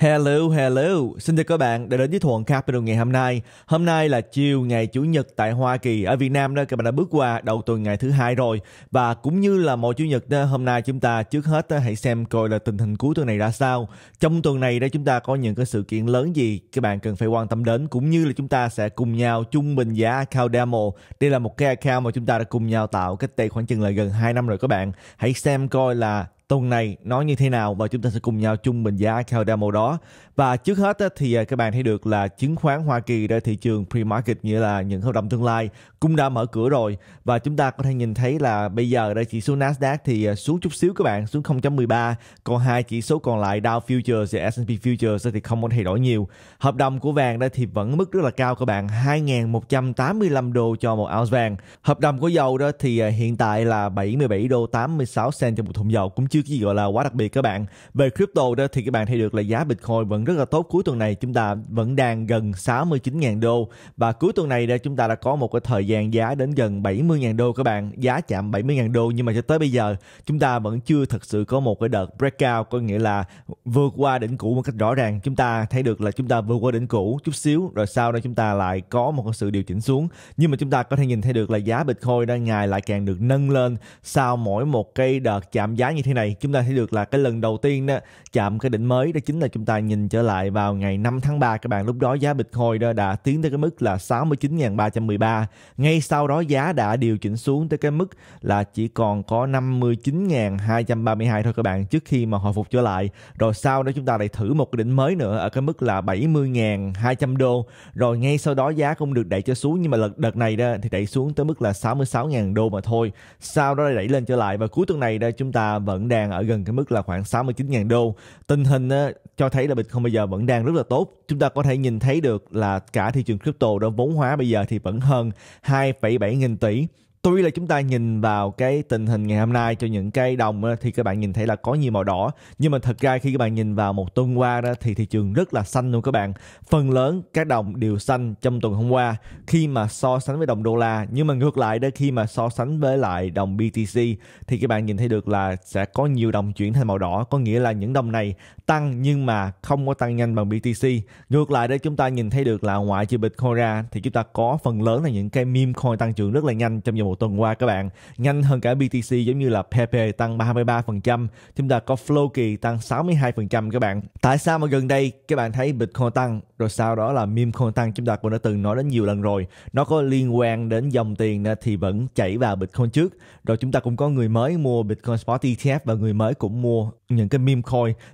Hello, hello. Xin chào các bạn đã đến với Thuận Capital ngày hôm nay. Hôm nay là chiều ngày Chủ nhật tại Hoa Kỳ. Ở Việt Nam đó các bạn đã bước qua đầu tuần ngày thứ hai rồi. Và cũng như là mỗi Chủ nhật đó, hôm nay chúng ta trước hết đó, hãy xem coi là tình hình cuối tuần này ra sao. Trong tuần này đó chúng ta có những cái sự kiện lớn gì các bạn cần phải quan tâm đến cũng như là chúng ta sẽ cùng nhau trung bình giá account demo. Đây là một cái account mà chúng ta đã cùng nhau tạo cái tài khoản chừng là gần 2 năm rồi các bạn. Hãy xem coi là tuần này nó như thế nào và chúng ta sẽ cùng nhau chung bình giá theo demo đó. Và trước hết thì à, các bạn thấy được là chứng khoán Hoa Kỳ ra thị trường pre-market nghĩa là những hợp đồng tương lai cũng đã mở cửa rồi và chúng ta có thể nhìn thấy là bây giờ đây chỉ số Nasdaq thì à, xuống chút xíu các bạn xuống 0.13 còn hai chỉ số còn lại Dow Futures và S&P Futures thì không có thay đổi nhiều. Hợp đồng của vàng đây thì vẫn mức rất là cao các bạn 2.185 đô cho một ounce vàng. Hợp đồng của dầu đó thì à, hiện tại là 77 đô 86 cent cho một thùng dầu cũng chưa chưa gì gọi là quá đặc biệt các bạn về crypto đó thì các bạn thấy được là giá bitcoin vẫn rất là tốt cuối tuần này chúng ta vẫn đang gần 69.000 đô và cuối tuần này đây chúng ta đã có một cái thời gian giá đến gần 70.000 đô các bạn giá chạm 70.000 đô nhưng mà cho tới bây giờ chúng ta vẫn chưa thật sự có một cái đợt breakout có nghĩa là vượt qua đỉnh cũ một cách rõ ràng chúng ta thấy được là chúng ta vượt qua đỉnh cũ chút xíu rồi sau đó chúng ta lại có một sự điều chỉnh xuống nhưng mà chúng ta có thể nhìn thấy được là giá bitcoin đang ngày lại càng được nâng lên sau mỗi một cái đợt chạm giá như thế này này chúng ta thấy được là cái lần đầu tiên đó, chạm cái đỉnh mới đó chính là chúng ta nhìn trở lại vào ngày 5 tháng 3 các bạn lúc đó giá Bitcoin đó đã tiến tới cái mức là 69.313 ngay sau đó giá đã điều chỉnh xuống tới cái mức là chỉ còn có 59.232 thôi các bạn trước khi mà hồi phục trở lại rồi sau đó chúng ta lại thử một cái đỉnh mới nữa ở cái mức là 70.200 đô rồi ngay sau đó giá cũng được đẩy cho xuống nhưng mà lần đợt này đó thì đẩy xuống tới mức là 66.000 đô mà thôi sau đó lại đẩy lên trở lại và cuối tuần này đó chúng ta vẫn đang đang ở gần cái mức là khoảng 69.000 đô. Tình hình cho thấy là Bitcoin bây giờ vẫn đang rất là tốt. Chúng ta có thể nhìn thấy được là cả thị trường crypto đó vốn hóa bây giờ thì vẫn hơn 2,7 nghìn tỷ tuy là chúng ta nhìn vào cái tình hình ngày hôm nay cho những cây đồng thì các bạn nhìn thấy là có nhiều màu đỏ nhưng mà thật ra khi các bạn nhìn vào một tuần qua đó thì thị trường rất là xanh luôn các bạn phần lớn các đồng đều xanh trong tuần hôm qua khi mà so sánh với đồng đô la nhưng mà ngược lại đó khi mà so sánh với lại đồng BTC thì các bạn nhìn thấy được là sẽ có nhiều đồng chuyển thành màu đỏ có nghĩa là những đồng này tăng nhưng mà không có tăng nhanh bằng BTC ngược lại đó chúng ta nhìn thấy được là ngoại trừ Bitcoin ra thì chúng ta có phần lớn là những cái meme coin tăng trưởng rất là nhanh trong vòng một tuần qua các bạn nhanh hơn cả BTC giống như là PP tăng 33% chúng ta có Floki tăng 62% các bạn tại sao mà gần đây các bạn thấy Bitcoin tăng rồi sau đó là meme tăng chúng ta cũng đã từng nói đến nhiều lần rồi nó có liên quan đến dòng tiền thì vẫn chảy vào Bitcoin trước rồi chúng ta cũng có người mới mua Bitcoin Spot ETF và người mới cũng mua những cái meme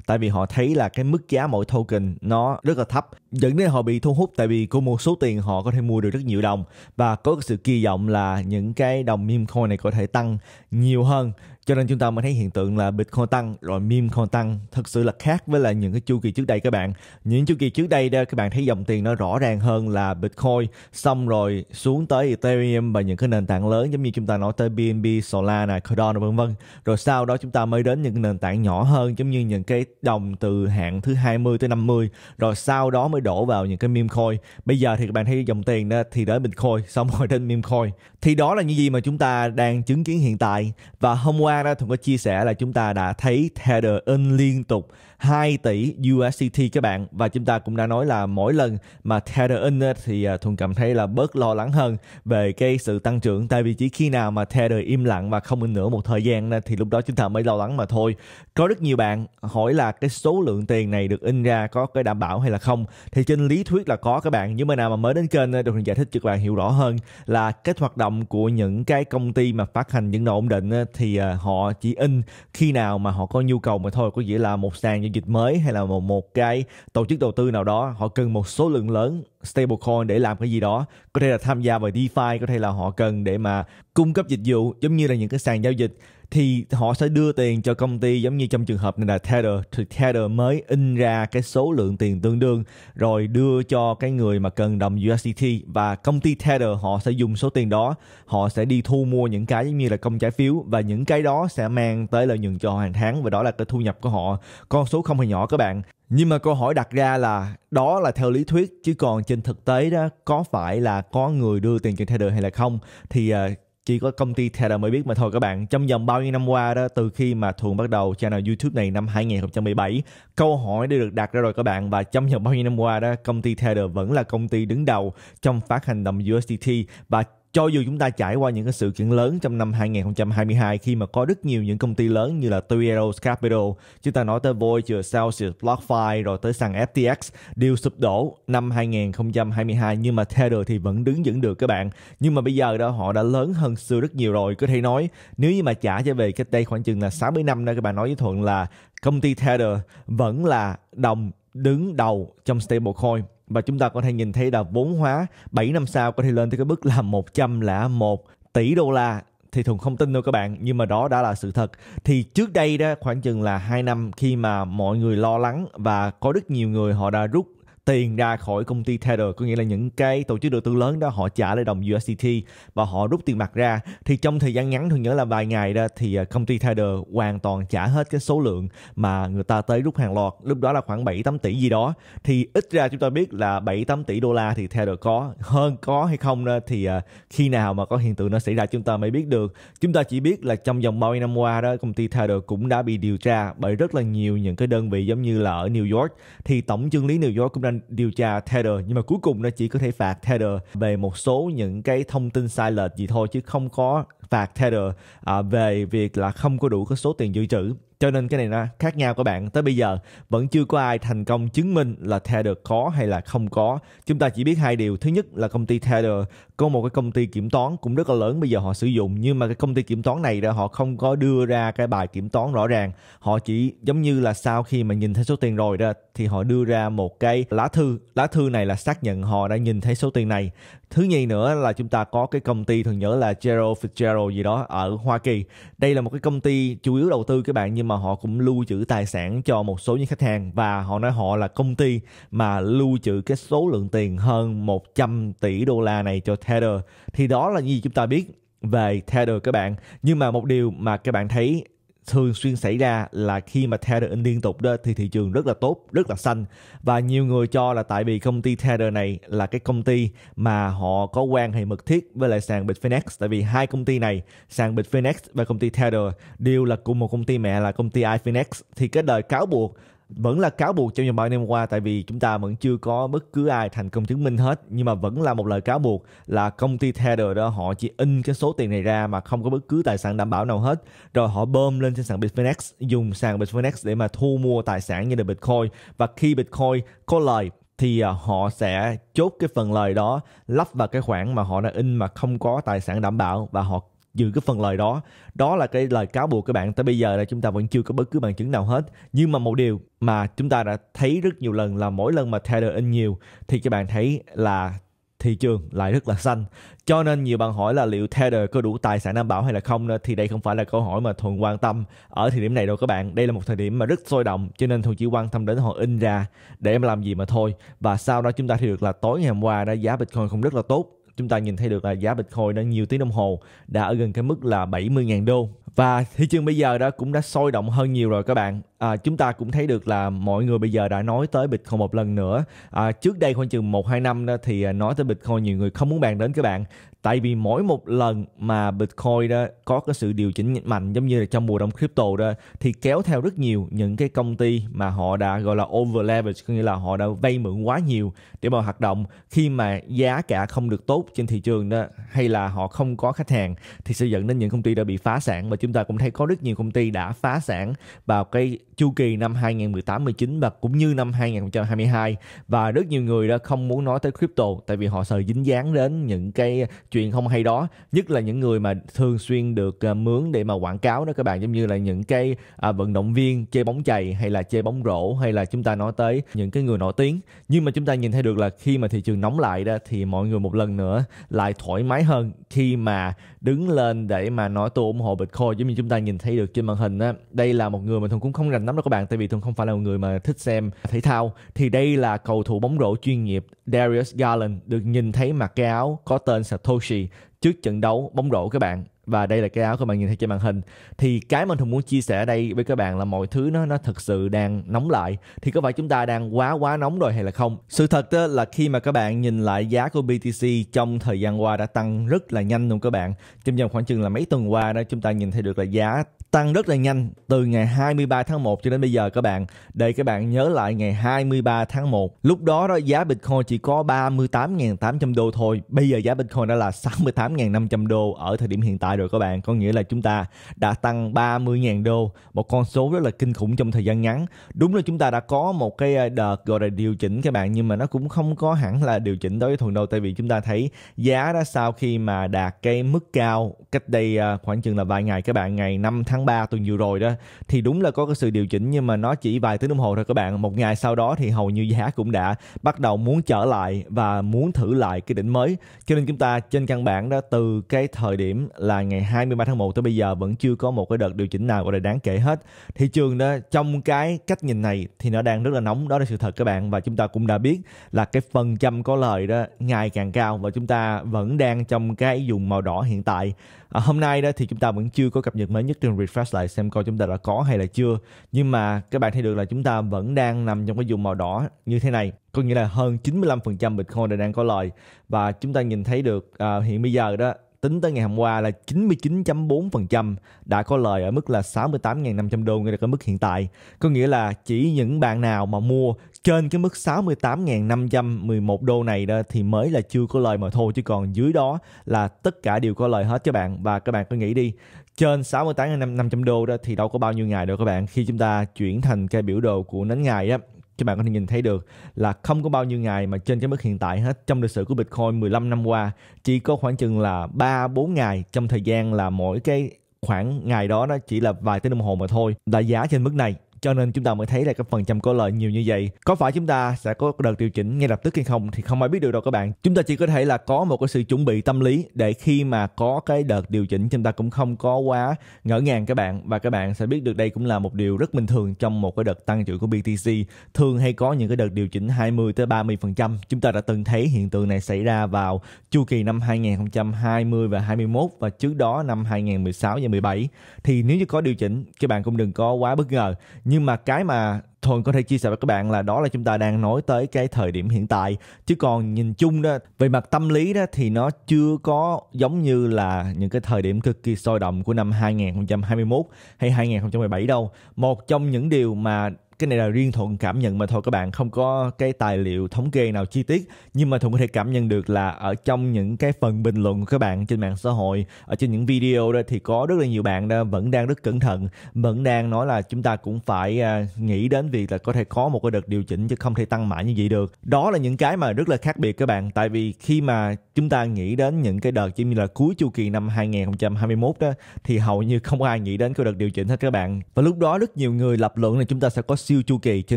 tại vì họ thấy là cái mức giá mỗi token nó rất là thấp dẫn đến họ bị thu hút tại vì có một số tiền họ có thể mua được rất nhiều đồng và có sự kỳ vọng là những cái đồng meme coin này có thể tăng nhiều hơn cho nên chúng ta mới thấy hiện tượng là Bitcoin tăng rồi meme coin tăng thật sự là khác với là những cái chu kỳ trước đây các bạn những chu kỳ trước đây đó các bạn thấy dòng tiền nó rõ ràng hơn là Bitcoin xong rồi xuống tới Ethereum và những cái nền tảng lớn giống như chúng ta nói tới BNB, Solana, Cardano vân vân rồi sau đó chúng ta mới đến những nền tảng nhỏ hơn giống như những cái đồng từ hạng thứ 20 tới 50 rồi sau đó mới đổ vào những cái meme coin bây giờ thì các bạn thấy dòng tiền đó thì đến Bitcoin xong rồi đến meme coin thì đó là những gì mà chúng ta đang chứng kiến hiện tại và hôm qua qua đó Thuận có chia sẻ là chúng ta đã thấy Tether in liên tục 2 tỷ USDT các bạn và chúng ta cũng đã nói là mỗi lần mà Tether in thì à, Thuận cảm thấy là bớt lo lắng hơn về cái sự tăng trưởng tại vì chỉ khi nào mà Tether im lặng và không in nữa một thời gian thì lúc đó chúng ta mới lo lắng mà thôi. Có rất nhiều bạn hỏi là cái số lượng tiền này được in ra có cái đảm bảo hay là không thì trên lý thuyết là có các bạn nhưng mà nào mà mới đến kênh được giải thích cho các bạn hiểu rõ hơn là cái hoạt động của những cái công ty mà phát hành những nợ ổn định thì à, họ chỉ in khi nào mà họ có nhu cầu mà thôi có nghĩa là một sàn giao dịch mới hay là một một cái tổ chức đầu tư nào đó họ cần một số lượng lớn stablecoin để làm cái gì đó có thể là tham gia vào DeFi có thể là họ cần để mà cung cấp dịch vụ giống như là những cái sàn giao dịch thì họ sẽ đưa tiền cho công ty giống như trong trường hợp này là Tether thì Tether mới in ra cái số lượng tiền tương đương rồi đưa cho cái người mà cần đồng USDT và công ty Tether họ sẽ dùng số tiền đó họ sẽ đi thu mua những cái giống như là công trái phiếu và những cái đó sẽ mang tới lợi nhuận cho hàng tháng và đó là cái thu nhập của họ con số không hề nhỏ các bạn nhưng mà câu hỏi đặt ra là đó là theo lý thuyết chứ còn trên thực tế đó có phải là có người đưa tiền cho Tether hay là không thì à, chỉ có công ty Tether mới biết mà thôi các bạn. Trong vòng bao nhiêu năm qua đó, từ khi mà thuận bắt đầu channel YouTube này năm 2017, câu hỏi đã được đặt ra rồi các bạn và trong vòng bao nhiêu năm qua đó, công ty Tether vẫn là công ty đứng đầu trong phát hành đồng USDT và cho dù chúng ta trải qua những cái sự kiện lớn trong năm 2022 khi mà có rất nhiều những công ty lớn như là Toyota Capital, chúng ta nói tới Voyager, Celsius, BlockFi rồi tới sàn FTX đều sụp đổ năm 2022 nhưng mà Tether thì vẫn đứng vững được các bạn. Nhưng mà bây giờ đó họ đã lớn hơn xưa rất nhiều rồi, có thể nói nếu như mà trả trở về cách đây khoảng chừng là 60 năm đó các bạn nói với Thuận là công ty Tether vẫn là đồng đứng đầu trong stablecoin và chúng ta có thể nhìn thấy là vốn hóa 7 năm sau có thể lên tới cái mức là 101 tỷ đô la thì thường không tin đâu các bạn nhưng mà đó đã là sự thật thì trước đây đó khoảng chừng là 2 năm khi mà mọi người lo lắng và có rất nhiều người họ đã rút tiền ra khỏi công ty Tether có nghĩa là những cái tổ chức đầu tư lớn đó họ trả lại đồng USDT và họ rút tiền mặt ra thì trong thời gian ngắn thôi nhớ là vài ngày đó thì à, công ty Tether hoàn toàn trả hết cái số lượng mà người ta tới rút hàng loạt lúc đó là khoảng 7 8 tỷ gì đó thì ít ra chúng ta biết là 7 8 tỷ đô la thì Tether có hơn có hay không đó, thì à, khi nào mà có hiện tượng nó xảy ra chúng ta mới biết được chúng ta chỉ biết là trong vòng bao nhiêu năm qua đó công ty Tether cũng đã bị điều tra bởi rất là nhiều những cái đơn vị giống như là ở New York thì tổng chương lý New York cũng đã nên điều tra Tether nhưng mà cuối cùng nó chỉ có thể phạt Tether về một số những cái thông tin sai lệch gì thôi chứ không có phạt Tether à, về việc là không có đủ cái số tiền dự trữ cho nên cái này nó khác nhau các bạn tới bây giờ vẫn chưa có ai thành công chứng minh là Tether có hay là không có chúng ta chỉ biết hai điều thứ nhất là công ty Tether có một cái công ty kiểm toán cũng rất là lớn bây giờ họ sử dụng nhưng mà cái công ty kiểm toán này đó họ không có đưa ra cái bài kiểm toán rõ ràng họ chỉ giống như là sau khi mà nhìn thấy số tiền rồi đó thì họ đưa ra một cái lá thư lá thư này là xác nhận họ đã nhìn thấy số tiền này thứ nhì nữa là chúng ta có cái công ty thường nhớ là Gerald Fitzgerald gì đó ở Hoa Kỳ đây là một cái công ty chủ yếu đầu tư các bạn nhưng mà họ cũng lưu trữ tài sản cho một số những khách hàng và họ nói họ là công ty mà lưu trữ cái số lượng tiền hơn 100 tỷ đô la này cho Tether thì đó là gì chúng ta biết về Tether các bạn nhưng mà một điều mà các bạn thấy thường xuyên xảy ra là khi mà Tether in liên tục đó thì thị trường rất là tốt, rất là xanh và nhiều người cho là tại vì công ty Tether này là cái công ty mà họ có quan hệ mật thiết với lại sàn Bitfinex tại vì hai công ty này, sàn Bitfinex và công ty Tether đều là cùng một công ty mẹ là công ty iFinex thì cái đời cáo buộc vẫn là cáo buộc trong vòng bao năm qua tại vì chúng ta vẫn chưa có bất cứ ai thành công chứng minh hết nhưng mà vẫn là một lời cáo buộc là công ty Tether đó họ chỉ in cái số tiền này ra mà không có bất cứ tài sản đảm bảo nào hết rồi họ bơm lên trên sàn Bitfinex dùng sàn Bitfinex để mà thu mua tài sản như là Bitcoin và khi Bitcoin có lời thì à, họ sẽ chốt cái phần lời đó lắp vào cái khoản mà họ đã in mà không có tài sản đảm bảo và họ giữ cái phần lời đó đó là cái lời cáo buộc các bạn tới bây giờ là chúng ta vẫn chưa có bất cứ bằng chứng nào hết nhưng mà một điều mà chúng ta đã thấy rất nhiều lần là mỗi lần mà tether in nhiều thì các bạn thấy là thị trường lại rất là xanh cho nên nhiều bạn hỏi là liệu Tether có đủ tài sản đảm bảo hay là không nữa thì đây không phải là câu hỏi mà thuần quan tâm ở thời điểm này đâu các bạn đây là một thời điểm mà rất sôi động cho nên thuần chỉ quan tâm đến họ in ra để em làm gì mà thôi và sau đó chúng ta thì được là tối ngày hôm qua đã giá Bitcoin không rất là tốt chúng ta nhìn thấy được là giá Bitcoin đã nhiều tiếng đồng hồ đã ở gần cái mức là 70.000 đô và thị trường bây giờ đó cũng đã sôi động hơn nhiều rồi các bạn à, chúng ta cũng thấy được là mọi người bây giờ đã nói tới Bitcoin một lần nữa. À, trước đây khoảng chừng 1 2 năm đó thì à, nói tới Bitcoin nhiều người không muốn bàn đến các bạn. Tại vì mỗi một lần mà Bitcoin đó có cái sự điều chỉnh mạnh giống như là trong mùa đông crypto đó thì kéo theo rất nhiều những cái công ty mà họ đã gọi là over leverage có nghĩa là họ đã vay mượn quá nhiều để mà hoạt động khi mà giá cả không được tốt trên thị trường đó hay là họ không có khách hàng thì sẽ dẫn đến những công ty đã bị phá sản và chúng ta cũng thấy có rất nhiều công ty đã phá sản vào cái chu kỳ năm 2018-19 và cũng như năm 2022 và rất nhiều người đã không muốn nói tới crypto tại vì họ sợ dính dáng đến những cái chuyện không hay đó nhất là những người mà thường xuyên được à, mướn để mà quảng cáo đó các bạn giống như là những cái à, vận động viên chơi bóng chày hay là chơi bóng rổ hay là chúng ta nói tới những cái người nổi tiếng nhưng mà chúng ta nhìn thấy được là khi mà thị trường nóng lại đó thì mọi người một lần nữa lại thoải mái hơn khi mà đứng lên để mà nói tôi ủng hộ Bitcoin giống như chúng ta nhìn thấy được trên màn hình á đây là một người mà thường cũng không rành lắm đâu các bạn tại vì thường không phải là một người mà thích xem thể thao thì đây là cầu thủ bóng rổ chuyên nghiệp Darius Garland được nhìn thấy mặc cái áo có tên Satoshi trước trận đấu bóng rổ các bạn và đây là cái áo các bạn nhìn thấy trên màn hình thì cái mình thường muốn chia sẻ ở đây với các bạn là mọi thứ nó nó thực sự đang nóng lại thì có phải chúng ta đang quá quá nóng rồi hay là không sự thật đó là khi mà các bạn nhìn lại giá của BTC trong thời gian qua đã tăng rất là nhanh luôn các bạn trong vòng khoảng chừng là mấy tuần qua đó chúng ta nhìn thấy được là giá tăng rất là nhanh từ ngày 23 tháng 1 cho đến bây giờ các bạn. Để các bạn nhớ lại ngày 23 tháng 1. Lúc đó đó giá Bitcoin chỉ có 38.800 đô thôi. Bây giờ giá Bitcoin đã là 68.500 đô ở thời điểm hiện tại lại rồi các bạn có nghĩa là chúng ta đã tăng 30.000 đô một con số rất là kinh khủng trong thời gian ngắn đúng là chúng ta đã có một cái ờ, đợt gọi là điều chỉnh các bạn nhưng mà nó cũng không có hẳn là điều chỉnh đối với tuần đầu tại vì chúng ta thấy giá đó sau khi mà đạt cái mức cao cách đây ờ, khoảng chừng là vài ngày các bạn ngày 5 tháng 3 tuần vừa rồi đó thì đúng là có cái sự điều chỉnh nhưng mà nó chỉ vài tiếng đồng hồ thôi các bạn một ngày sau đó thì hầu như giá cũng đã bắt đầu muốn trở lại và muốn thử lại cái đỉnh mới cho nên chúng ta trên căn bản đó từ cái thời điểm là ngày 23 tháng 1 tới bây giờ vẫn chưa có một cái đợt điều chỉnh nào gọi là đáng kể hết thị trường đó trong cái cách nhìn này thì nó đang rất là nóng đó là sự thật các bạn và chúng ta cũng đã biết là cái phần trăm có lời đó ngày càng cao và chúng ta vẫn đang trong cái vùng màu đỏ hiện tại à, hôm nay đó thì chúng ta vẫn chưa có cập nhật mới nhất trên refresh lại xem coi chúng ta đã có hay là chưa nhưng mà các bạn thấy được là chúng ta vẫn đang nằm trong cái vùng màu đỏ như thế này có nghĩa là hơn 95% Bitcoin đã đang có lời và chúng ta nhìn thấy được à, hiện bây giờ đó tính tới ngày hôm qua là 99.4% đã có lời ở mức là 68.500 đô ngay được ở mức hiện tại. Có nghĩa là chỉ những bạn nào mà mua trên cái mức 68.511 đô này đó thì mới là chưa có lời mà thôi chứ còn dưới đó là tất cả đều có lời hết cho bạn và các bạn cứ nghĩ đi trên 68.500 đô đó thì đâu có bao nhiêu ngày đâu các bạn khi chúng ta chuyển thành cái biểu đồ của nến ngày á các bạn có thể nhìn thấy được là không có bao nhiêu ngày mà trên cái mức hiện tại hết trong lịch sử của Bitcoin 15 năm qua chỉ có khoảng chừng là 3 4 ngày trong thời gian là mỗi cái khoảng ngày đó nó chỉ là vài tiếng đồng hồ mà thôi đã giá trên mức này cho nên chúng ta mới thấy là cái phần trăm có lợi nhiều như vậy có phải chúng ta sẽ có đợt điều chỉnh ngay lập tức hay không thì không ai biết được đâu các bạn chúng ta chỉ có thể là có một cái sự chuẩn bị tâm lý để khi mà có cái đợt điều chỉnh chúng ta cũng không có quá ngỡ ngàng các bạn và các bạn sẽ biết được đây cũng là một điều rất bình thường trong một cái đợt tăng trưởng của BTC thường hay có những cái đợt điều chỉnh 20 tới 30% chúng ta đã từng thấy hiện tượng này xảy ra vào chu kỳ năm 2020 và 21 và trước đó năm 2016 và 17 thì nếu như có điều chỉnh các bạn cũng đừng có quá bất ngờ nhưng mà cái mà thuần có thể chia sẻ với các bạn là đó là chúng ta đang nói tới cái thời điểm hiện tại chứ còn nhìn chung đó về mặt tâm lý đó thì nó chưa có giống như là những cái thời điểm cực kỳ sôi động của năm 2021 hay 2017 đâu một trong những điều mà cái này là riêng thuận cảm nhận mà thôi các bạn không có cái tài liệu thống kê nào chi tiết nhưng mà thuận có thể cảm nhận được là ở trong những cái phần bình luận của các bạn trên mạng xã hội ở trên những video đó thì có rất là nhiều bạn đó vẫn đang rất cẩn thận vẫn đang nói là chúng ta cũng phải à, nghĩ đến việc là có thể có một cái đợt điều chỉnh chứ không thể tăng mãi như vậy được đó là những cái mà rất là khác biệt các bạn tại vì khi mà chúng ta nghĩ đến những cái đợt chỉ như là cuối chu kỳ năm 2021 đó thì hầu như không ai nghĩ đến cái đợt điều chỉnh hết các bạn và lúc đó rất nhiều người lập luận là chúng ta sẽ có siêu chu kỳ cho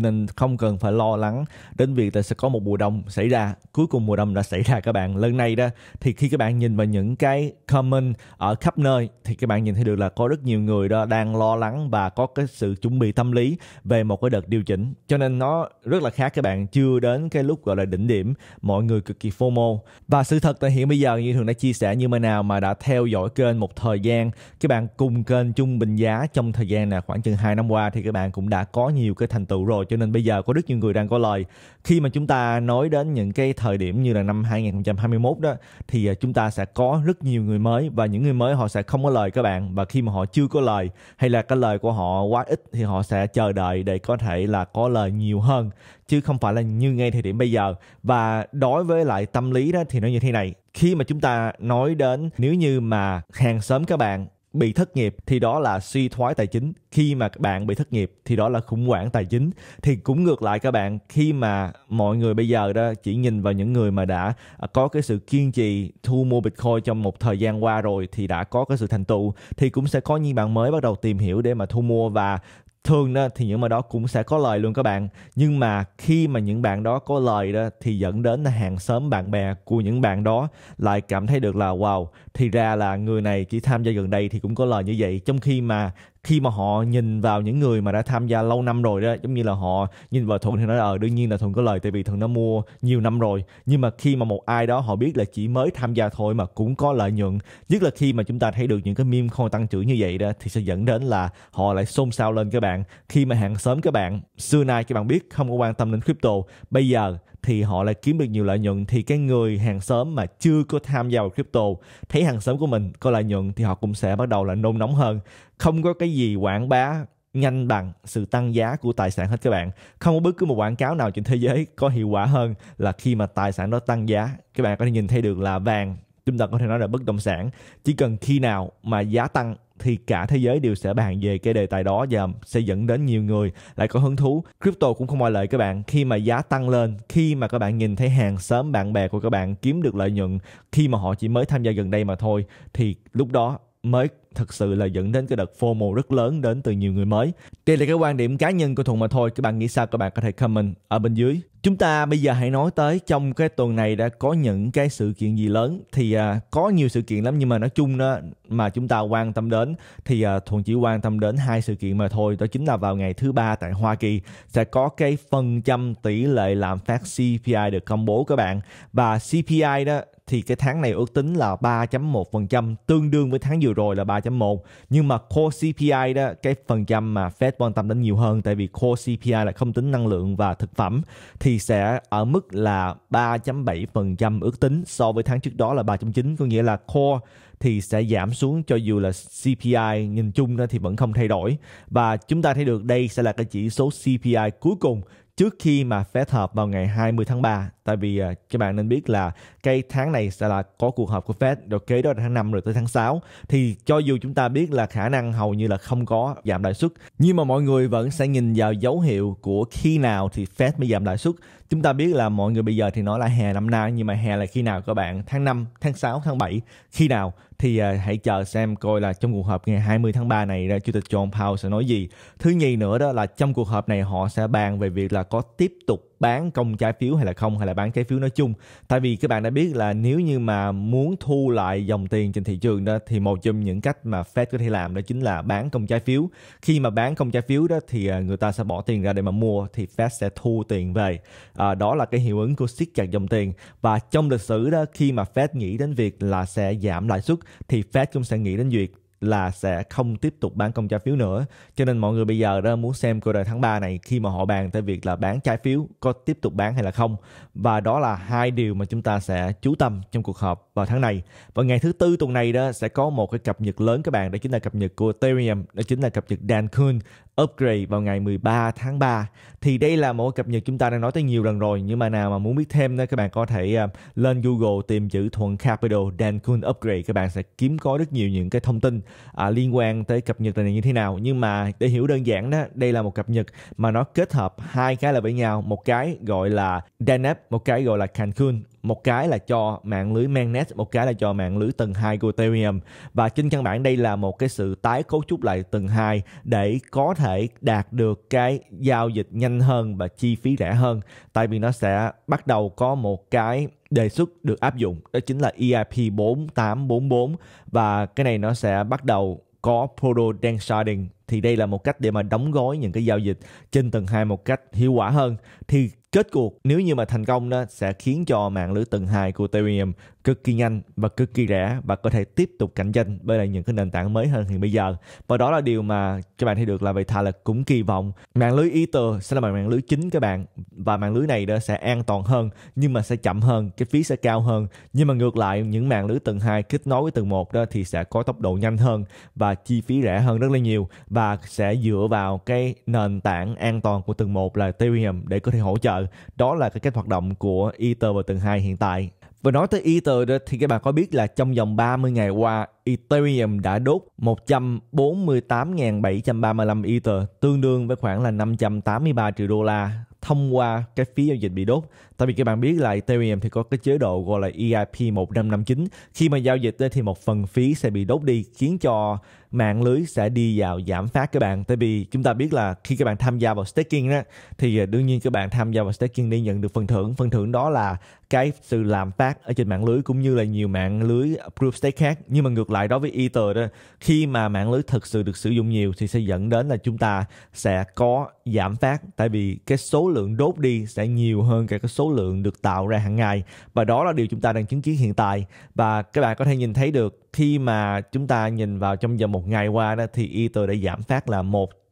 nên không cần phải lo lắng đến việc là sẽ có một mùa đông xảy ra cuối cùng mùa đông đã xảy ra các bạn lần này đó thì khi các bạn nhìn vào những cái comment ở khắp nơi thì các bạn nhìn thấy được là có rất nhiều người đó đang lo lắng và có cái sự chuẩn bị tâm lý về một cái đợt điều chỉnh cho nên nó rất là khác các bạn chưa đến cái lúc gọi là đỉnh điểm mọi người cực kỳ FOMO và sự thật là hiện bây giờ như thường đã chia sẻ như mà nào mà đã theo dõi kênh một thời gian các bạn cùng kênh trung bình giá trong thời gian là khoảng chừng 2 năm qua thì các bạn cũng đã có nhiều cái thành tựu rồi cho nên bây giờ có rất nhiều người đang có lời khi mà chúng ta nói đến những cái thời điểm như là năm 2021 đó thì à, chúng ta sẽ có rất nhiều người mới và những người mới họ sẽ không có lời các bạn và khi mà họ chưa có lời hay là cái lời của họ quá ít thì họ sẽ chờ đợi để có thể là có lời nhiều hơn chứ không phải là như ngay thời điểm bây giờ và đối với lại tâm lý đó thì nó như thế này khi mà chúng ta nói đến nếu như mà hàng xóm các bạn bị thất nghiệp thì đó là suy thoái tài chính khi mà bạn bị thất nghiệp thì đó là khủng hoảng tài chính thì cũng ngược lại các bạn khi mà mọi người bây giờ đó chỉ nhìn vào những người mà đã à, có cái sự kiên trì thu mua bitcoin trong một thời gian qua rồi thì đã có cái sự thành tựu thì cũng sẽ có những bạn mới bắt đầu tìm hiểu để mà thu mua và thường đó, thì những bài đó cũng sẽ có lời luôn các bạn nhưng mà khi mà những bạn đó có lời đó thì dẫn đến là hàng xóm bạn bè của những bạn đó lại cảm thấy được là wow thì ra là người này chỉ tham gia gần đây thì cũng có lời như vậy trong khi mà khi mà họ nhìn vào những người mà đã tham gia lâu năm rồi đó giống như là họ nhìn vào thuận thì nói ờ đương nhiên là thuận có lời tại vì thuận đã mua nhiều năm rồi nhưng mà khi mà một ai đó họ biết là chỉ mới tham gia thôi mà cũng có lợi nhuận nhất là khi mà chúng ta thấy được những cái meme không tăng trưởng như vậy đó thì sẽ dẫn đến là họ lại xôn xao lên các bạn khi mà hàng sớm các bạn xưa nay các bạn biết không có quan tâm đến crypto bây giờ thì họ lại kiếm được nhiều lợi nhuận thì cái người hàng xóm mà chưa có tham gia vào crypto thấy hàng xóm của mình có lợi nhuận thì họ cũng sẽ bắt đầu là nôn nóng hơn không có cái gì quảng bá nhanh bằng sự tăng giá của tài sản hết các bạn không có bất cứ một quảng cáo nào trên thế giới có hiệu quả hơn là khi mà tài sản đó tăng giá các bạn có thể nhìn thấy được là vàng chúng ta có thể nói là bất động sản chỉ cần khi nào mà giá tăng thì cả thế giới đều sẽ bàn về cái đề tài đó và sẽ dẫn đến nhiều người lại có hứng thú. Crypto cũng không ngoại lệ các bạn, khi mà giá tăng lên, khi mà các bạn nhìn thấy hàng sớm bạn bè của các bạn kiếm được lợi nhuận khi mà họ chỉ mới tham gia gần đây mà thôi thì lúc đó mới thực sự là dẫn đến cái đợt FOMO rất lớn đến từ nhiều người mới. Đây là cái quan điểm cá nhân của Thuận mà thôi. Các bạn nghĩ sao các bạn có thể comment ở bên dưới. Chúng ta bây giờ hãy nói tới trong cái tuần này đã có những cái sự kiện gì lớn thì à, có nhiều sự kiện lắm nhưng mà nói chung đó mà chúng ta quan tâm đến thì à, Thuận chỉ quan tâm đến hai sự kiện mà thôi. Đó chính là vào ngày thứ ba tại Hoa Kỳ sẽ có cái phần trăm tỷ lệ lạm phát CPI được công bố các bạn và CPI đó thì cái tháng này ước tính là 3.1% tương đương với tháng vừa rồi là 3.1 nhưng mà core CPI đó cái phần trăm mà Fed quan tâm đến nhiều hơn tại vì core CPI là không tính năng lượng và thực phẩm thì sẽ ở mức là 3.7% ước tính so với tháng trước đó là 3.9 có nghĩa là core thì sẽ giảm xuống cho dù là CPI nhìn chung đó thì vẫn không thay đổi và chúng ta thấy được đây sẽ là cái chỉ số CPI cuối cùng trước khi mà Fed họp vào ngày 20 tháng 3 tại vì uh, các bạn nên biết là cái tháng này sẽ là có cuộc họp của Fed rồi kế đó là tháng 5 rồi tới tháng 6 thì cho dù chúng ta biết là khả năng hầu như là không có giảm lãi suất nhưng mà mọi người vẫn sẽ nhìn vào dấu hiệu của khi nào thì Fed mới giảm lãi suất chúng ta biết là mọi người bây giờ thì nói là hè năm nay nhưng mà hè là khi nào các bạn tháng 5 tháng 6 tháng 7 khi nào thì à, hãy chờ xem coi là trong cuộc họp ngày 20 tháng 3 này Chủ tịch John Powell sẽ nói gì. Thứ nhì nữa đó là trong cuộc họp này họ sẽ bàn về việc là có tiếp tục bán công trái phiếu hay là không hay là bán trái phiếu nói chung tại vì các bạn đã biết là nếu như mà muốn thu lại dòng tiền trên thị trường đó thì một trong những cách mà Fed có thể làm đó chính là bán công trái phiếu khi mà bán công trái phiếu đó thì à, người ta sẽ bỏ tiền ra để mà mua thì Fed sẽ thu tiền về à, đó là cái hiệu ứng của siết chặt dòng tiền và trong lịch sử đó khi mà Fed nghĩ đến việc là sẽ giảm lãi suất thì Fed cũng sẽ nghĩ đến việc là sẽ không tiếp tục bán công trái phiếu nữa. Cho nên mọi người bây giờ đó muốn xem coi đời tháng 3 này khi mà họ bàn tới việc là bán trái phiếu có tiếp tục bán hay là không. Và đó là hai điều mà chúng ta sẽ chú tâm trong cuộc họp vào tháng này. Và ngày thứ tư tuần này đó sẽ có một cái cập nhật lớn các bạn đó chính là cập nhật của Ethereum, đó chính là cập nhật Dan Kuhn upgrade vào ngày 13 tháng 3 thì đây là một cập nhật chúng ta đang nói tới nhiều lần rồi nhưng mà nào mà muốn biết thêm đó các bạn có thể uh, lên Google tìm chữ Thuận Capital Dan Kun upgrade các bạn sẽ kiếm có rất nhiều những cái thông tin uh, liên quan tới cập nhật này như thế nào nhưng mà để hiểu đơn giản đó đây là một cập nhật mà nó kết hợp hai cái là với nhau một cái gọi là Danap một cái gọi là Cancun một cái là cho mạng lưới mainnet một cái là cho mạng lưới tầng 2 của Ethereum và trên căn bản đây là một cái sự tái cấu trúc lại tầng 2 để có thể đạt được cái giao dịch nhanh hơn và chi phí rẻ hơn tại vì nó sẽ bắt đầu có một cái đề xuất được áp dụng đó chính là EIP 4844 và cái này nó sẽ bắt đầu có Proto Dance Sharding thì đây là một cách để mà đóng gói những cái giao dịch trên tầng 2 một cách hiệu quả hơn thì Kết cuộc, nếu như mà thành công đó sẽ khiến cho mạng lưới tầng 2 của Ethereum cực kỳ nhanh và cực kỳ rẻ và có thể tiếp tục cạnh tranh với lại những cái nền tảng mới hơn hiện bây giờ. Và đó là điều mà các bạn thấy được là về thà là cũng kỳ vọng mạng lưới Ether sẽ là mạng lưới chính các bạn và mạng lưới này đó sẽ an toàn hơn nhưng mà sẽ chậm hơn, cái phí sẽ cao hơn. Nhưng mà ngược lại những mạng lưới tầng 2 kết nối với tầng 1 đó thì sẽ có tốc độ nhanh hơn và chi phí rẻ hơn rất là nhiều và sẽ dựa vào cái nền tảng an toàn của tầng 1 là Ethereum để có thể hỗ trợ đó là cái cách hoạt động của Ether và tầng 2 hiện tại và nói tới Ether đó, thì các bạn có biết là trong vòng 30 ngày qua Ethereum đã đốt 148.735 Ether tương đương với khoảng là 583 triệu đô la thông qua cái phí giao dịch bị đốt tại vì các bạn biết là Ethereum thì có cái chế độ gọi là EIP 1559 khi mà giao dịch thì một phần phí sẽ bị đốt đi khiến cho mạng lưới sẽ đi vào giảm phát các bạn tại vì chúng ta biết là khi các bạn tham gia vào staking đó thì à, đương nhiên các bạn tham gia vào staking đi nhận được phần thưởng phần thưởng đó là cái sự làm phát ở trên mạng lưới cũng như là nhiều mạng lưới proof stake khác nhưng mà ngược lại đối với Ether đó khi mà mạng lưới thực sự được sử dụng nhiều thì sẽ dẫn đến là chúng ta sẽ có giảm phát tại vì cái số lượng đốt đi sẽ nhiều hơn cả cái số số lượng được tạo ra hàng ngày và đó là điều chúng ta đang chứng kiến hiện tại và các bạn có thể nhìn thấy được khi mà chúng ta nhìn vào trong vòng một ngày qua đó thì Ether đã giảm phát là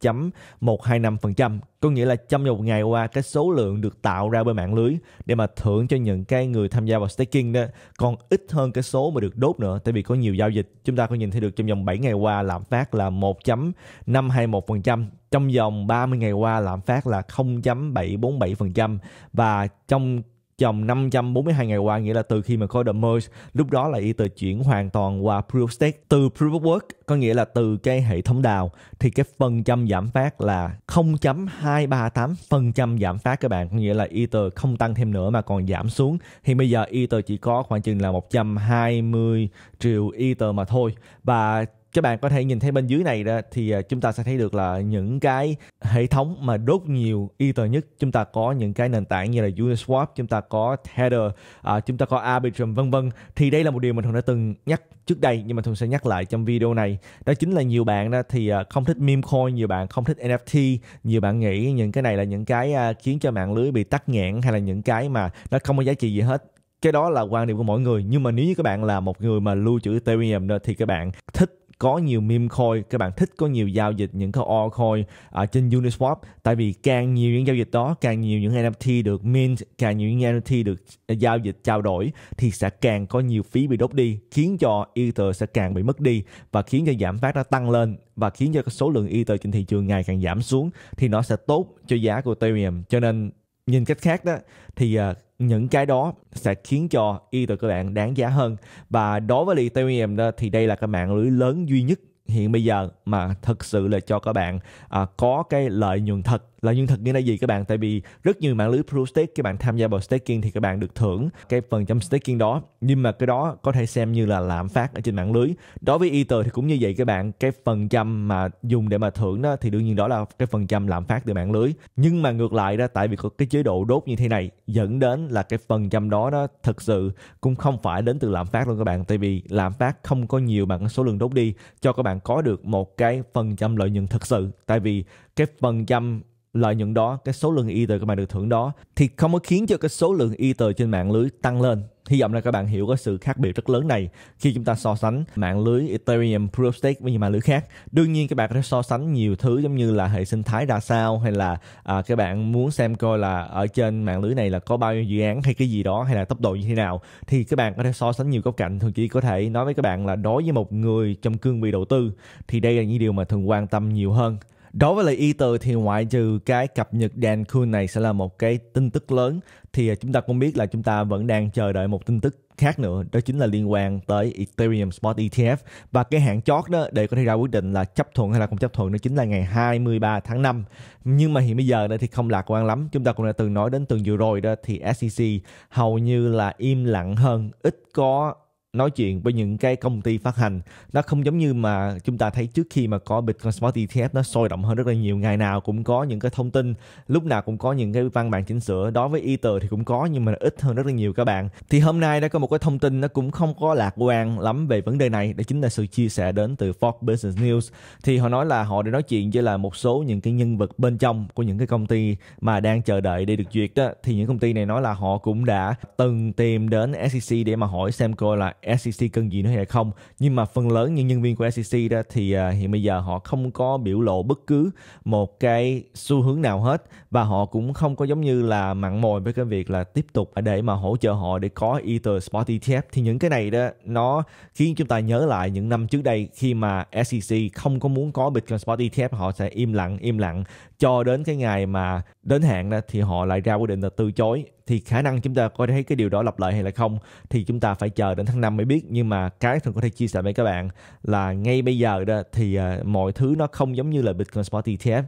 1.125%. Có nghĩa là trong vòng một ngày qua cái số lượng được tạo ra bên mạng lưới để mà thưởng cho những cái người tham gia vào staking đó còn ít hơn cái số mà được đốt nữa tại vì có nhiều giao dịch. Chúng ta có nhìn thấy được trong vòng 7 ngày qua lạm phát là 1.521%, trong vòng 30 ngày qua lạm phát là 0.747% và trong trong 542 ngày qua nghĩa là từ khi mà khối The Merge lúc đó là Ether chuyển hoàn toàn qua Proof Stake từ Proof of Work có nghĩa là từ cái hệ thống đào thì cái phần trăm giảm phát là 0.238% phần trăm giảm phát các bạn có nghĩa là Ether không tăng thêm nữa mà còn giảm xuống thì bây giờ Ether chỉ có khoảng chừng là 120 triệu Ether mà thôi và các bạn có thể nhìn thấy bên dưới này đó thì à, chúng ta sẽ thấy được là những cái hệ thống mà đốt nhiều ether nhất chúng ta có những cái nền tảng như là uniswap chúng ta có tether à, chúng ta có arbitrum vân vân thì đây là một điều mình thường đã từng nhắc trước đây nhưng mà thường sẽ nhắc lại trong video này đó chính là nhiều bạn đó thì à, không thích meme coin nhiều bạn không thích nft nhiều bạn nghĩ những cái này là những cái à, khiến cho mạng lưới bị tắc nghẽn hay là những cái mà nó không có giá trị gì hết cái đó là quan điểm của mỗi người nhưng mà nếu như các bạn là một người mà lưu trữ Ethereum đó thì các bạn thích có nhiều meme coin các bạn thích có nhiều giao dịch những cái all coin ở trên Uniswap tại vì càng nhiều những giao dịch đó càng nhiều những NFT được mint càng nhiều những NFT được à, giao dịch trao đổi thì sẽ càng có nhiều phí bị đốt đi khiến cho Ether sẽ càng bị mất đi và khiến cho giảm phát nó tăng lên và khiến cho số lượng Ether trên thị trường ngày càng giảm xuống thì nó sẽ tốt cho giá của Ethereum cho nên nhìn cách khác đó thì uh, những cái đó sẽ khiến cho y từ các bạn đáng giá hơn và đối với Ethereum đó thì đây là cái mạng lưới lớn duy nhất hiện bây giờ mà thực sự là cho các bạn à, có cái lợi nhuận thật là nhân thật như là gì các bạn tại vì rất nhiều mạng lưới proof stake các bạn tham gia vào staking thì các bạn được thưởng cái phần trăm staking đó nhưng mà cái đó có thể xem như là lạm phát ở trên mạng lưới đối với ether thì cũng như vậy các bạn cái phần trăm mà dùng để mà thưởng đó thì đương nhiên đó là cái phần trăm lạm phát từ mạng lưới nhưng mà ngược lại đó tại vì có cái chế độ đốt như thế này dẫn đến là cái phần trăm đó đó thực sự cũng không phải đến từ lạm phát luôn các bạn tại vì lạm phát không có nhiều bằng số lượng đốt đi cho các bạn có được một cái phần trăm lợi nhuận thực sự tại vì cái phần trăm lợi nhuận đó cái số lượng ether các bạn được thưởng đó thì không có khiến cho cái số lượng ether trên mạng lưới tăng lên hy vọng là các bạn hiểu cái sự khác biệt rất lớn này khi chúng ta so sánh mạng lưới ethereum proof of stake với những mạng lưới khác đương nhiên các bạn có thể so sánh nhiều thứ giống như là hệ sinh thái ra sao hay là à, các bạn muốn xem coi là ở trên mạng lưới này là có bao nhiêu dự án hay cái gì đó hay là tốc độ như thế nào thì các bạn có thể so sánh nhiều góc cạnh thường chỉ có thể nói với các bạn là đối với một người trong cương vị đầu tư thì đây là những điều mà thường quan tâm nhiều hơn Đối với lại Ether thì ngoại trừ cái cập nhật Dan Kuhn này sẽ là một cái tin tức lớn thì à, chúng ta cũng biết là chúng ta vẫn đang chờ đợi một tin tức khác nữa đó chính là liên quan tới Ethereum Spot ETF và cái hạn chót đó để có thể ra quyết định là chấp thuận hay là không chấp thuận đó chính là ngày 23 tháng 5 nhưng mà hiện bây giờ đó thì không lạc quan lắm chúng ta cũng đã từng nói đến tuần vừa rồi đó thì SEC hầu như là im lặng hơn ít có nói chuyện với những cái công ty phát hành nó không giống như mà chúng ta thấy trước khi mà có Bitcoin Spot ETF nó sôi động hơn rất là nhiều ngày nào cũng có những cái thông tin lúc nào cũng có những cái văn bản chỉnh sửa đối với Ether thì cũng có nhưng mà ít hơn rất là nhiều các bạn thì hôm nay đã có một cái thông tin nó cũng không có lạc quan lắm về vấn đề này đó chính là sự chia sẻ đến từ Fox Business News thì họ nói là họ đã nói chuyện với là một số những cái nhân vật bên trong của những cái công ty mà đang chờ đợi để được duyệt đó thì những công ty này nói là họ cũng đã từng tìm đến SEC để mà hỏi xem coi là SEC cần gì nữa hay không nhưng mà phần lớn những nhân viên của SEC đó thì à, hiện bây giờ họ không có biểu lộ bất cứ một cái xu hướng nào hết và họ cũng không có giống như là mặn mồi với cái việc là tiếp tục để mà hỗ trợ họ để có Ether Spot ETF thì những cái này đó nó khiến chúng ta nhớ lại những năm trước đây khi mà SEC không có muốn có Bitcoin Spot ETF họ sẽ im lặng im lặng cho đến cái ngày mà đến hạn đó thì họ lại ra quyết định là từ chối thì khả năng chúng ta có thấy cái điều đó lặp lại hay là không thì chúng ta phải chờ đến tháng 5 mới biết nhưng mà cái thường có thể chia sẻ với các bạn là ngay bây giờ đó thì uh, mọi thứ nó không giống như là Bitcoin Spot ETF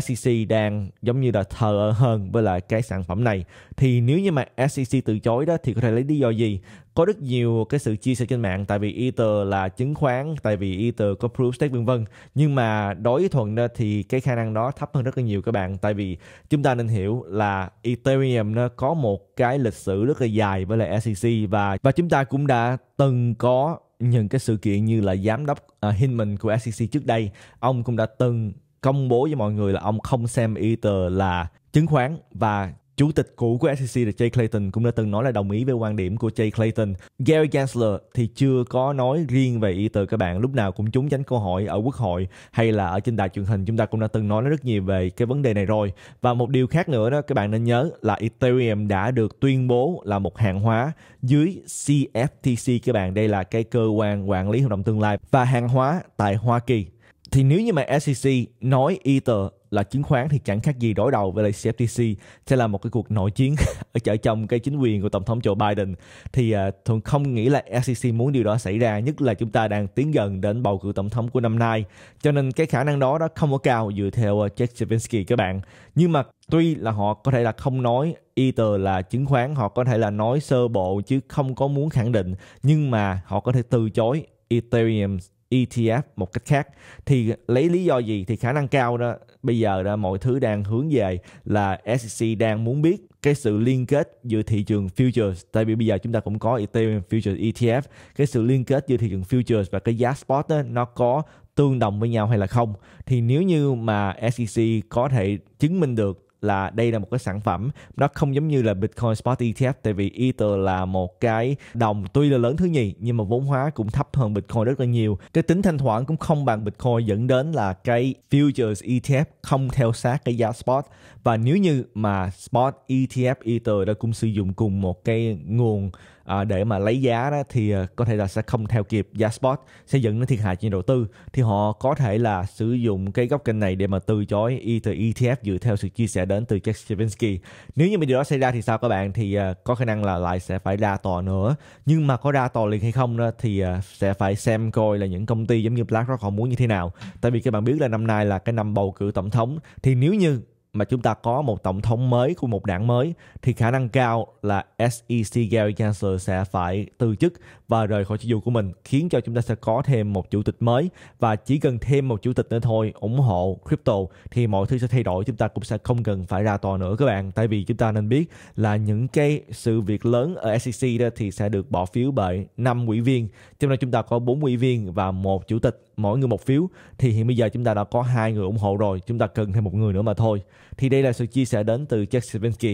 SEC đang giống như là thờ hơn với lại cái sản phẩm này thì nếu như mà SEC từ chối đó thì có thể lấy lý do gì có rất nhiều cái sự chia sẻ trên mạng tại vì Ether là chứng khoán tại vì Ether có proof stake vân vân nhưng mà đối với thuận đó thì cái khả năng đó thấp hơn rất là nhiều các bạn tại vì chúng ta nên hiểu là Ethereum nó có một cái lịch sử rất là dài với lại SEC và và chúng ta cũng đã từng có những cái sự kiện như là giám đốc uh, Hinman của SEC trước đây ông cũng đã từng công bố với mọi người là ông không xem Ether là chứng khoán và Chủ tịch cũ của SEC là Jay Clayton cũng đã từng nói là đồng ý với quan điểm của Jay Clayton. Gary Gensler thì chưa có nói riêng về ý từ các bạn lúc nào cũng trúng tránh câu hỏi ở quốc hội hay là ở trên đài truyền hình chúng ta cũng đã từng nói rất nhiều về cái vấn đề này rồi. Và một điều khác nữa đó các bạn nên nhớ là Ethereum đã được tuyên bố là một hàng hóa dưới CFTC các bạn. Đây là cái cơ quan quản lý hoạt động tương lai và hàng hóa tại Hoa Kỳ thì nếu như mà SEC nói Ether là chứng khoán thì chẳng khác gì đối đầu với lại CFTC sẽ là một cái cuộc nội chiến ở chợ trong cái chính quyền của tổng thống Joe Biden thì uh, thường không nghĩ là SEC muốn điều đó xảy ra nhất là chúng ta đang tiến gần đến bầu cử tổng thống của năm nay cho nên cái khả năng đó đó không có cao dựa theo uh, à, Jack Javinsky các bạn nhưng mà tuy là họ có thể là không nói Ether là chứng khoán họ có thể là nói sơ bộ chứ không có muốn khẳng định nhưng mà họ có thể từ chối Ethereum ETF một cách khác thì lấy lý do gì thì khả năng cao đó bây giờ đó mọi thứ đang hướng về là SEC đang muốn biết cái sự liên kết giữa thị trường futures tại vì bây giờ chúng ta cũng có Ethereum futures ETF cái sự liên kết giữa thị trường futures và cái giá spot đó, nó có tương đồng với nhau hay là không thì nếu như mà SEC có thể chứng minh được là đây là một cái sản phẩm nó không giống như là Bitcoin Spot ETF tại vì Ether là một cái đồng tuy là lớn thứ nhì nhưng mà vốn hóa cũng thấp hơn Bitcoin rất là nhiều cái tính thanh khoản cũng không bằng Bitcoin dẫn đến là cái futures ETF không theo sát cái giá spot và nếu như mà spot ETF Ether đã cũng sử dụng cùng một cái nguồn à, để mà lấy giá đó thì ờ, có thể là sẽ không theo kịp giá spot sẽ dẫn đến thiệt hại cho nhà đầu tư thì họ có thể là sử dụng cái góc kênh này để mà từ chối ETF e dựa theo sự chia sẻ đến từ Jack Stravinsky nếu như mà điều đó xảy ra thì sao các bạn thì ờ, có khả năng là lại sẽ phải ra tòa nữa nhưng mà có ra tòa liền hay không đó thì sẽ phải xem coi là những công ty giống như BlackRock họ muốn như thế nào tại vì các bạn biết là năm nay là cái năm bầu cử tổng thống thì nếu như mà chúng ta có một tổng thống mới của một đảng mới thì khả năng cao là SEC Gary Gensler sẽ phải từ chức và rời khỏi chức vụ của mình khiến cho chúng ta sẽ có thêm một chủ tịch mới và chỉ cần thêm một chủ tịch nữa thôi ủng hộ crypto thì mọi thứ sẽ thay đổi chúng ta cũng sẽ không cần phải ra tòa nữa các bạn tại vì chúng ta nên biết là những cái sự việc lớn ở SEC đó thì sẽ được bỏ phiếu bởi năm ủy viên Tiếp nay chúng ta có 4 ủy viên và một chủ tịch, mỗi người một phiếu. Thì hiện bây giờ chúng ta đã có hai người ủng hộ rồi, chúng ta cần thêm một người nữa mà thôi. Thì đây là sự chia sẻ đến từ Jack Stevenski,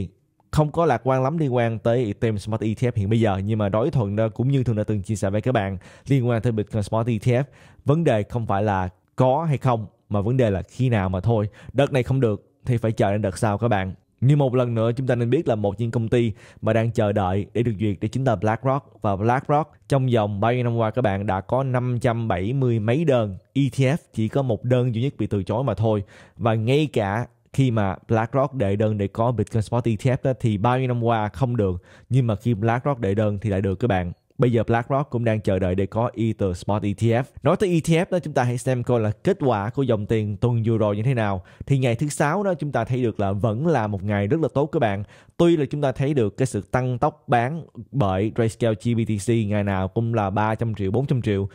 không có lạc quan lắm liên quan tới Ethereum Smart ETF hiện bây giờ nhưng mà đối thuận đó cũng như thường đã từng chia sẻ với các bạn liên quan tới Bitcoin Smart ETF vấn đề không phải là có hay không mà vấn đề là khi nào mà thôi đợt này không được thì phải chờ đến đợt sau các bạn như một lần nữa chúng ta nên biết là một những công ty mà đang chờ đợi để được duyệt để chính là BlackRock và BlackRock trong vòng bao nhiêu năm qua các bạn đã có 570 mấy đơn ETF chỉ có một đơn duy nhất bị từ chối mà thôi và ngay cả khi mà BlackRock đệ đơn để có Bitcoin Spot ETF đó, thì bao nhiêu năm qua không được nhưng mà khi BlackRock đệ đơn thì lại được các bạn Bây giờ BlackRock cũng đang chờ đợi để có Ether Spot ETF. Nói tới ETF đó chúng ta hãy xem coi là kết quả của dòng tiền tuần vừa rồi như thế nào. Thì ngày thứ sáu đó chúng ta thấy được là vẫn là một ngày rất là tốt các bạn. Tuy là chúng ta thấy được cái sự tăng tốc bán bởi Grayscale GBTC ngày nào cũng là 300 triệu, 400 triệu.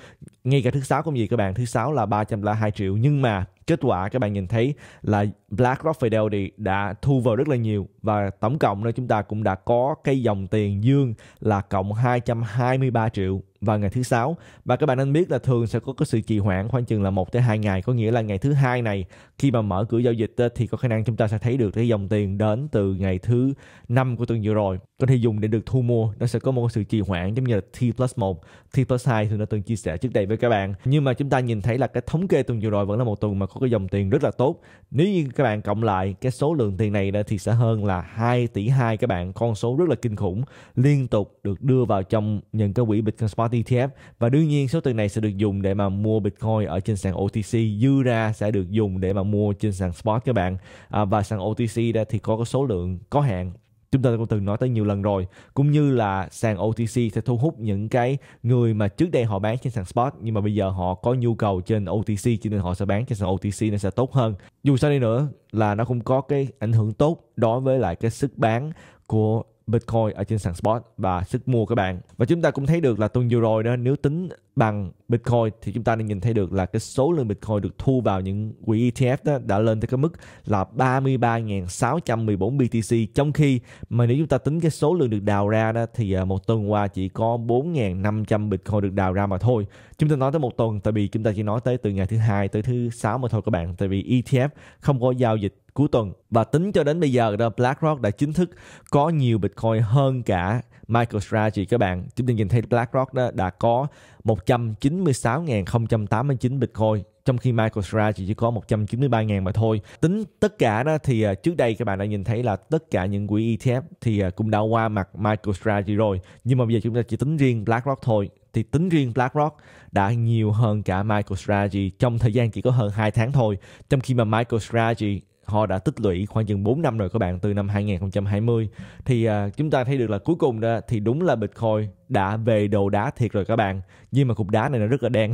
Ngay cả thứ sáu cũng gì các bạn, thứ sáu là 302 triệu nhưng mà kết quả các bạn nhìn thấy là BlackRock Fidelity đã thu vào rất là nhiều và tổng cộng nữa chúng ta cũng đã có cái dòng tiền dương là cộng 223 triệu vào ngày thứ sáu và các bạn nên biết là thường sẽ có cái sự trì hoãn khoảng chừng là một tới hai ngày có nghĩa là ngày thứ hai này khi mà mở cửa giao dịch thì có khả năng chúng ta sẽ thấy được cái dòng tiền đến từ ngày thứ năm của tuần vừa rồi có thể dùng để được thu mua nó sẽ có một sự trì hoãn giống như là T plus 1 Tito Sai thì đã từng chia sẻ trước đây với các bạn. Nhưng mà chúng ta nhìn thấy là cái thống kê tuần vừa rồi vẫn là một tuần mà có cái dòng tiền rất là tốt. Nếu như các bạn cộng lại cái số lượng tiền này thì sẽ hơn là 2 tỷ 2 các bạn, con số rất là kinh khủng, liên tục được đưa vào trong những cái quỹ Bitcoin Spot ETF và đương nhiên số tiền này sẽ được dùng để mà mua Bitcoin ở trên sàn OTC, dư ra sẽ được dùng để mà mua trên sàn Spot các bạn. À, và sàn OTC ra thì có cái số lượng có hạn chúng ta cũng từng nói tới nhiều lần rồi cũng như là sàn OTC sẽ thu hút những cái người mà trước đây họ bán trên sàn spot nhưng mà bây giờ họ có nhu cầu trên OTC cho nên họ sẽ bán trên sàn OTC nên sẽ tốt hơn dù sao đi nữa là nó cũng có cái ảnh hưởng tốt đối với lại cái sức bán của Bitcoin ở trên sàn spot và sức mua các bạn và chúng ta cũng thấy được là tuần vừa rồi đó nếu tính bằng Bitcoin thì chúng ta nên nhìn thấy được là cái số lượng Bitcoin được thu vào những quỹ ETF đó đã lên tới cái mức là 33.614 BTC trong khi mà nếu chúng ta tính cái số lượng được đào ra đó thì à, một tuần qua chỉ có 4.500 Bitcoin được đào ra mà thôi chúng ta nói tới một tuần tại vì chúng ta chỉ nói tới từ ngày thứ hai tới thứ sáu mà thôi các bạn tại vì ETF không có giao dịch cuối tuần và tính cho đến bây giờ đó BlackRock đã chính thức có nhiều Bitcoin hơn cả MicroStrategy các bạn chúng ta nhìn thấy BlackRock đó đã có 196.089 Bitcoin trong khi MicroStrategy chỉ có 193.000 mà thôi. Tính tất cả đó thì à, trước đây các bạn đã nhìn thấy là tất cả những quỹ ETF thì à, cũng đã qua mặt MicroStrategy rồi. Nhưng mà bây giờ chúng ta chỉ tính riêng BlackRock thôi. Thì tính riêng BlackRock đã nhiều hơn cả MicroStrategy trong thời gian chỉ có hơn 2 tháng thôi. Trong khi mà MicroStrategy họ đã tích lũy khoảng chừng 4 năm rồi các bạn từ năm 2020 thì à, chúng ta thấy được là cuối cùng đó thì đúng là Bitcoin đã về đầu đá thiệt rồi các bạn nhưng mà cục đá này nó rất là đen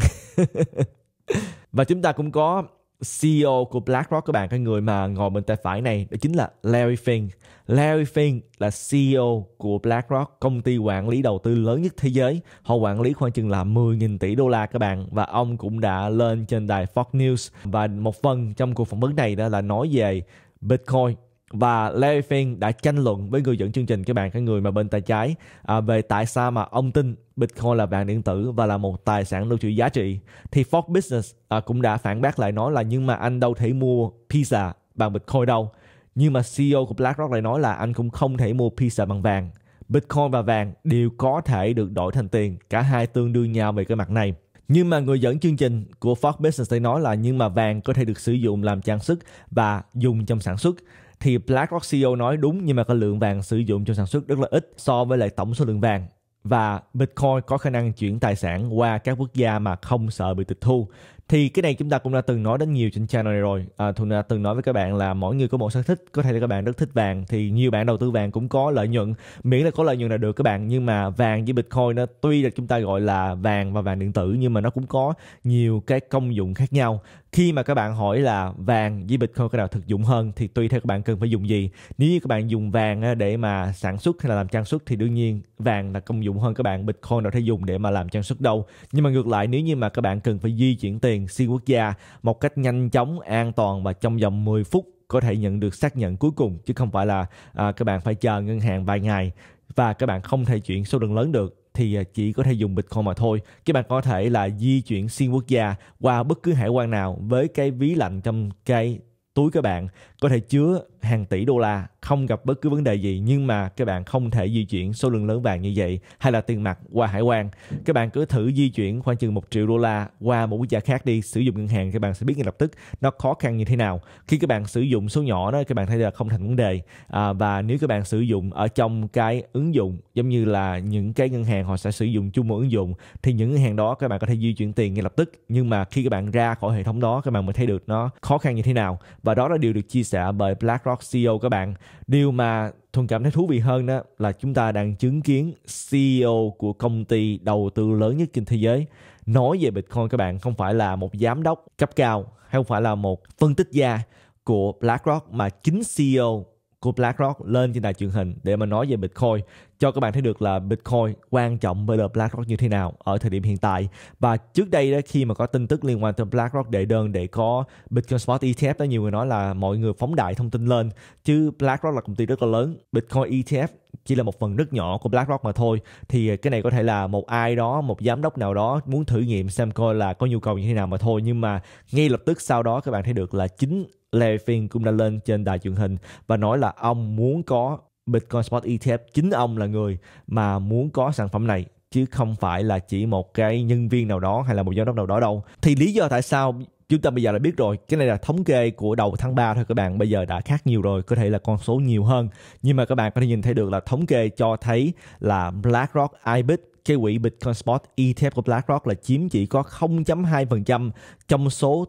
và chúng ta cũng có CEO của BlackRock các bạn cái người mà ngồi bên tay phải này đó chính là Larry Fink. Larry Fink là CEO của BlackRock, công ty quản lý đầu tư lớn nhất thế giới. Họ quản lý khoảng chừng là 10.000 tỷ đô la các bạn và ông cũng đã lên trên đài Fox News và một phần trong cuộc phỏng vấn này đó là nói về Bitcoin và Larry Fink đã tranh luận với người dẫn chương trình các bạn cái người mà bên tay trái à, về tại sao mà ông tin Bitcoin là vàng điện tử và là một tài sản lưu trữ giá trị thì Fox Business à, cũng đã phản bác lại nói là nhưng mà anh đâu thể mua pizza bằng Bitcoin đâu nhưng mà CEO của BlackRock lại nói là anh cũng không thể mua pizza bằng vàng Bitcoin và vàng đều có thể được đổi thành tiền cả hai tương đương nhau về cái mặt này nhưng mà người dẫn chương trình của Fox Business lại nói là nhưng mà vàng có thể được sử dụng làm trang sức và dùng trong sản xuất thì BlackRock CEO nói đúng nhưng mà cái lượng vàng sử dụng trong sản xuất rất là ít so với lại tổng số lượng vàng và Bitcoin có khả năng chuyển tài sản qua các quốc gia mà không sợ bị tịch thu thì cái này chúng ta cũng đã từng nói đến nhiều trên channel này rồi à, Thuận đã từng nói với các bạn là mỗi người có một sở thích có thể là các bạn rất thích vàng thì nhiều bạn đầu tư vàng cũng có lợi nhuận miễn là có lợi nhuận là được các bạn nhưng mà vàng với bitcoin nó tuy là chúng ta gọi là vàng và vàng điện tử nhưng mà nó cũng có nhiều cái công dụng khác nhau khi mà các bạn hỏi là vàng với bitcoin cái nào thực dụng hơn thì tùy theo các bạn cần phải dùng gì nếu như các bạn dùng vàng để mà sản xuất hay là làm trang sức thì đương nhiên vàng là công dụng hơn các bạn bitcoin đâu thể dùng để mà làm trang sức đâu nhưng mà ngược lại nếu như mà các bạn cần phải di chuyển tiền quyền xuyên quốc gia một cách nhanh chóng, an toàn và trong vòng 10 phút có thể nhận được xác nhận cuối cùng chứ không phải là à, các bạn phải chờ ngân hàng vài ngày và các bạn không thể chuyển số lượng lớn được thì à, chỉ có thể dùng Bitcoin mà thôi. Các bạn có thể là di chuyển xuyên quốc gia qua bất cứ hải quan nào với cái ví lạnh trong cái túi các bạn có thể chứa hàng tỷ đô la không gặp bất cứ vấn đề gì nhưng mà các bạn không thể di chuyển số lượng lớn vàng như vậy hay là tiền mặt qua hải quan các bạn cứ thử di chuyển khoảng chừng một triệu đô la qua một quốc gia khác đi sử dụng ngân hàng các bạn sẽ biết ngay lập tức nó khó khăn như thế nào khi các bạn sử dụng số nhỏ đó các bạn thấy là không thành vấn đề à, và nếu các bạn sử dụng ở trong cái ứng dụng giống như là những cái ngân hàng họ sẽ sử dụng chung một ứng dụng thì những ngân hàng đó các bạn có thể di chuyển tiền ngay lập tức nhưng mà khi các bạn ra khỏi hệ thống đó các bạn mới thấy được nó khó khăn như thế nào và đó là điều được chia sẻ bởi BlackRock CEO các bạn điều mà thuần cảm thấy thú vị hơn đó là chúng ta đang chứng kiến CEO của công ty đầu tư lớn nhất trên thế giới nói về Bitcoin các bạn không phải là một giám đốc cấp cao hay không phải là một phân tích gia của BlackRock mà chính CEO của BlackRock lên trên đài truyền hình để mà nói về Bitcoin cho các bạn thấy được là Bitcoin quan trọng với BlackRock như thế nào ở thời điểm hiện tại và trước đây đó khi mà có tin tức liên quan tới BlackRock đệ đơn để có Bitcoin Spot ETF đó nhiều người nói là mọi người phóng đại thông tin lên chứ BlackRock là công ty rất là lớn Bitcoin ETF chỉ là một phần rất nhỏ của BlackRock mà thôi thì cái này có thể là một ai đó một giám đốc nào đó muốn thử nghiệm xem coi là có nhu cầu như thế nào mà thôi nhưng mà ngay lập tức sau đó các bạn thấy được là chính Larry Fink cũng đã lên trên đài truyền hình và nói là ông muốn có Bitcoin Spot ETF chính ông là người mà muốn có sản phẩm này chứ không phải là chỉ một cái nhân viên nào đó hay là một giám đốc nào đó đâu. Thì lý do tại sao chúng ta bây giờ đã biết rồi cái này là thống kê của đầu tháng 3 thôi các bạn bây giờ đã khác nhiều rồi có thể là con số nhiều hơn nhưng mà các bạn có thể nhìn thấy được là thống kê cho thấy là BlackRock iBit cái quỹ Bitcoin Spot ETF của BlackRock là chiếm chỉ có 0.2% trong số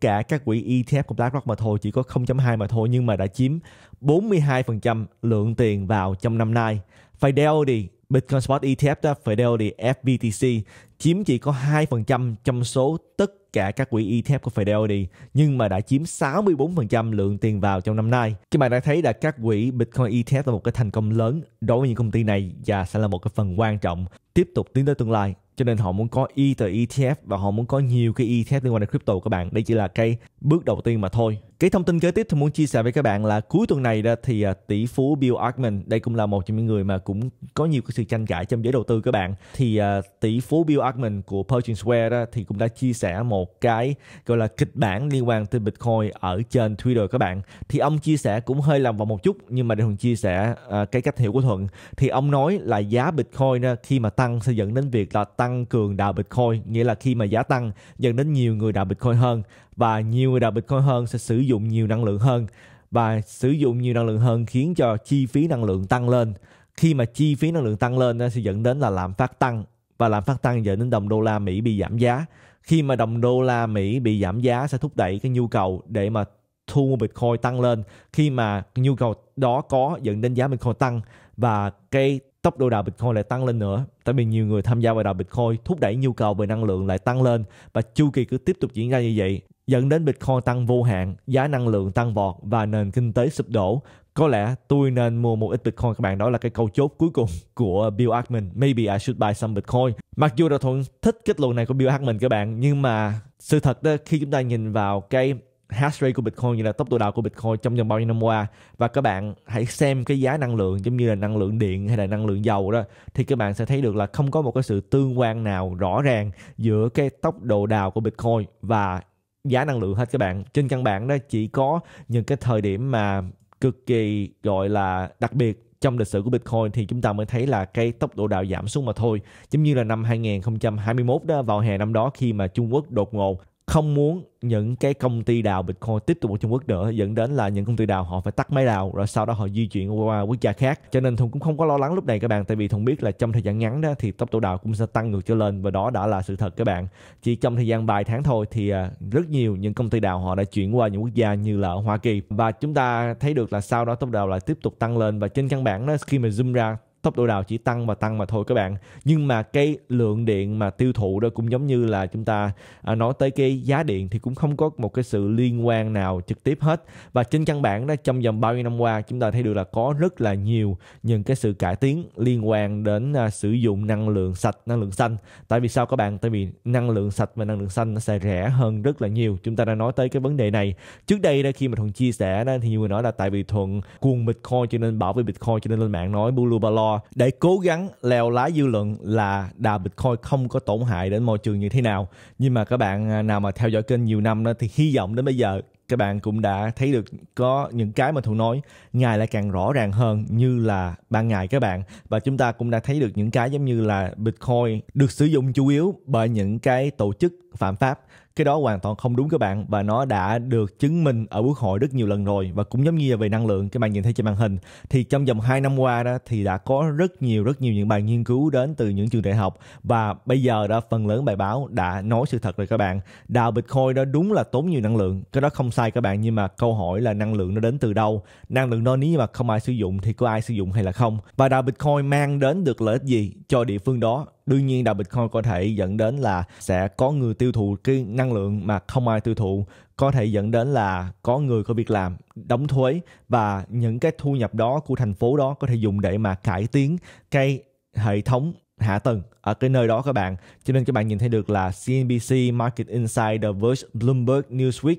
cả các quỹ ETF của BlackRock mà thôi chỉ có 0.2 mà thôi nhưng mà đã chiếm 42% lượng tiền vào trong năm nay. Fidelity Bitcoin Spot ETF đó, Fidelity FBTC chiếm chỉ có 2% trong số tất cả các quỹ ETF của Fidelity nhưng mà đã chiếm 64% lượng tiền vào trong năm nay. Các bạn đã thấy là các quỹ Bitcoin ETF là một cái thành công lớn đối với những công ty này và sẽ là một cái phần quan trọng tiếp tục tiến tới tương lai cho nên họ muốn có E tờ ETF và họ muốn có nhiều cái ETF liên quan đến crypto các bạn đây chỉ là cái bước đầu tiên mà thôi cái thông tin kế tiếp tôi muốn chia sẻ với các bạn là cuối tuần này đó thì à, tỷ phú Bill Ackman đây cũng là một trong những người mà cũng có nhiều cái sự tranh cãi trong giới đầu tư các bạn thì à, tỷ phú Bill Ackman của Pershing Square đó thì cũng đã chia sẻ một cái gọi là kịch bản liên quan tới Bitcoin ở trên Twitter các bạn thì ông chia sẻ cũng hơi làm vào một chút nhưng mà để Thuận chia sẻ à, cái cách hiểu của Thuận thì ông nói là giá Bitcoin đó, khi mà tăng sẽ dẫn đến việc là tăng tăng cường đạo Bitcoin, nghĩa là khi mà giá tăng dẫn đến nhiều người đạo Bitcoin hơn và nhiều người đạo Bitcoin hơn sẽ sử dụng nhiều năng lượng hơn và sử dụng nhiều năng lượng hơn khiến cho chi phí năng lượng tăng lên. Khi mà chi phí năng lượng tăng lên nó sẽ dẫn đến là lạm phát tăng và lạm phát tăng dẫn đến đồng đô la Mỹ bị giảm giá. Khi mà đồng đô la Mỹ bị giảm giá sẽ thúc đẩy cái nhu cầu để mà thu mua Bitcoin tăng lên khi mà nhu cầu đó có dẫn đến giá Bitcoin tăng và cái tốc độ đào Bitcoin lại tăng lên nữa tại vì nhiều người tham gia vào đào Bitcoin thúc đẩy nhu cầu về năng lượng lại tăng lên và chu kỳ cứ tiếp tục diễn ra như vậy dẫn đến Bitcoin tăng vô hạn, giá năng lượng tăng vọt và nền kinh tế sụp đổ. Có lẽ tôi nên mua một ít Bitcoin các bạn, đó là cái câu chốt cuối cùng của Bill Ackman. Maybe I should buy some Bitcoin. Mặc dù là Thuận thích kết luận này của Bill Ackman các bạn, nhưng mà sự thật đó khi chúng ta nhìn vào cái hash rate của Bitcoin như là tốc độ đào của Bitcoin trong vòng bao nhiêu năm qua và các bạn hãy xem cái giá năng lượng giống như là năng lượng điện hay là năng lượng dầu đó thì các bạn sẽ thấy được là không có một cái sự tương quan nào rõ ràng giữa cái tốc độ đào của Bitcoin và giá năng lượng hết các bạn trên căn bản đó chỉ có những cái thời điểm mà cực kỳ gọi là đặc biệt trong lịch sử của Bitcoin thì chúng ta mới thấy là cái tốc độ đào giảm xuống mà thôi. Giống như là năm 2021 đó vào hè năm đó khi mà Trung Quốc đột ngột không muốn những cái công ty đào Bitcoin tiếp tục ở Trung Quốc nữa dẫn đến là những công ty đào họ phải tắt máy đào rồi sau đó họ di chuyển qua quốc gia khác cho nên Thùng cũng không có lo lắng lúc này các bạn tại vì Thùng biết là trong thời gian ngắn đó thì tốc độ đào cũng sẽ tăng ngược trở lên và đó đã là sự thật các bạn chỉ trong thời gian vài tháng thôi thì à, rất nhiều những công ty đào họ đã chuyển qua những quốc gia như là ở Hoa Kỳ và chúng ta thấy được là sau đó tốc độ đào lại tiếp tục tăng lên và trên căn bản đó khi mà zoom ra tốc độ đào chỉ tăng và tăng mà thôi các bạn nhưng mà cái lượng điện mà tiêu thụ đó cũng giống như là chúng ta à, nói tới cái giá điện thì cũng không có một cái sự liên quan nào trực tiếp hết và trên căn bản đó trong vòng bao nhiêu năm qua chúng ta thấy được là có rất là nhiều những cái sự cải tiến liên quan đến à, sử dụng năng lượng sạch năng lượng xanh tại vì sao các bạn tại vì năng lượng sạch và năng lượng xanh nó sẽ rẻ hơn rất là nhiều chúng ta đã nói tới cái vấn đề này trước đây đó khi mà thuận chia sẻ đó thì nhiều người nói là tại vì thuận cuồng bitcoin cho nên bảo vệ bitcoin cho nên lên mạng nói bulu balo để cố gắng leo lái dư luận là đà Bitcoin không có tổn hại đến môi trường như thế nào. Nhưng mà các bạn à, nào mà theo dõi kênh nhiều năm đó thì hy vọng đến bây giờ các bạn cũng đã thấy được có những cái mà thuận nói ngày lại càng rõ ràng hơn như là ban ngày các bạn và chúng ta cũng đã thấy được những cái giống như là bitcoin được sử dụng chủ yếu bởi những cái tổ chức phạm pháp cái đó hoàn toàn không đúng các bạn và nó đã được chứng minh ở quốc hội rất nhiều lần rồi và cũng giống như về năng lượng các bạn nhìn thấy trên màn hình thì trong vòng 2 năm qua đó thì đã có rất nhiều rất nhiều những bài nghiên cứu đến từ những trường đại học và bây giờ đã phần lớn bài báo đã nói sự thật rồi các bạn đào bitcoin đó đúng là tốn nhiều năng lượng cái đó không sai các bạn nhưng mà câu hỏi là năng lượng nó đến từ đâu năng lượng đó nếu mà không ai sử dụng thì có ai sử dụng hay là không và đào bitcoin mang đến được lợi ích gì cho địa phương đó đương nhiên đạo Bitcoin có thể dẫn đến là sẽ có người tiêu thụ cái năng lượng mà không ai tiêu thụ có thể dẫn đến là có người có việc làm đóng thuế và những cái thu nhập đó của thành phố đó có thể dùng để mà cải tiến cái hệ thống hạ tầng ở cái nơi đó các bạn cho nên các bạn nhìn thấy được là CNBC Market Insider The Verge, Bloomberg, Newsweek,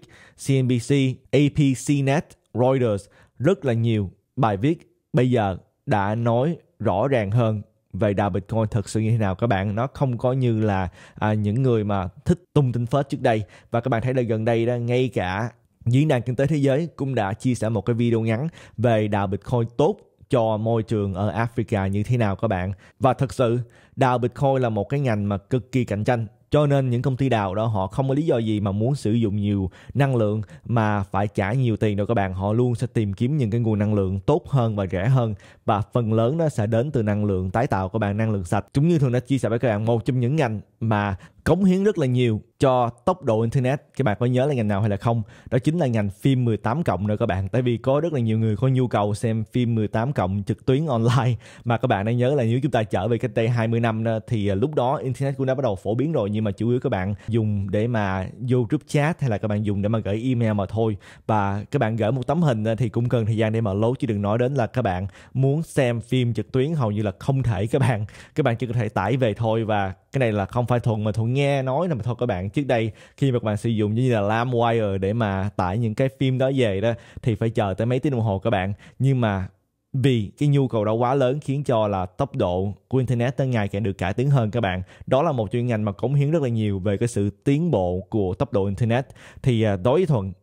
CNBC, APCNet, Reuters rất là nhiều bài viết bây giờ đã nói rõ ràng hơn về đà Bitcoin thật sự như thế nào các bạn nó không có như là à, những người mà thích tung tin phết trước đây và các bạn thấy là gần đây đó ngay cả diễn đàn kinh tế thế giới cũng đã chia sẻ một cái video ngắn về đà Bitcoin tốt cho môi trường ở Africa như thế nào các bạn và thật sự đào Bitcoin là một cái ngành mà cực kỳ cạnh tranh cho nên những công ty đào đó họ không có lý do gì mà muốn sử dụng nhiều năng lượng mà phải trả nhiều tiền đâu các bạn họ luôn sẽ tìm kiếm những cái nguồn năng lượng tốt hơn và rẻ hơn và phần lớn nó sẽ đến từ năng lượng tái tạo các bạn năng lượng sạch chúng như thường đã chia sẻ với các bạn một trong những ngành mà cống hiến rất là nhiều cho tốc độ internet các bạn có nhớ là ngành nào hay là không đó chính là ngành phim 18 cộng nữa các bạn tại vì có rất là nhiều người có nhu cầu xem phim 18 cộng trực tuyến online mà các bạn đã nhớ là nếu chúng ta trở về cách đây 20 năm đó, thì à, lúc đó internet cũng đã bắt đầu phổ biến rồi nhưng mà chủ yếu các bạn dùng để mà vô group chat hay là các bạn dùng để mà gửi email mà thôi và các bạn gửi một tấm hình thì cũng cần thời gian để mà lố chứ đừng nói đến là các bạn muốn xem phim trực tuyến hầu như là không thể các bạn các bạn chỉ có thể tải về thôi và cái này là không phải thuần mà thuần nghe nói nè mà thôi các bạn trước đây khi mà các bạn sử dụng như là LimeWire để mà tải những cái phim đó về đó thì phải chờ tới mấy tiếng đồng hồ các bạn nhưng mà vì cái nhu cầu đó quá lớn khiến cho là tốc độ của internet tới ngày càng được cải tiến hơn các bạn đó là một chuyên ngành mà cống hiến rất là nhiều về cái sự tiến bộ của tốc độ internet thì à, đối với thuận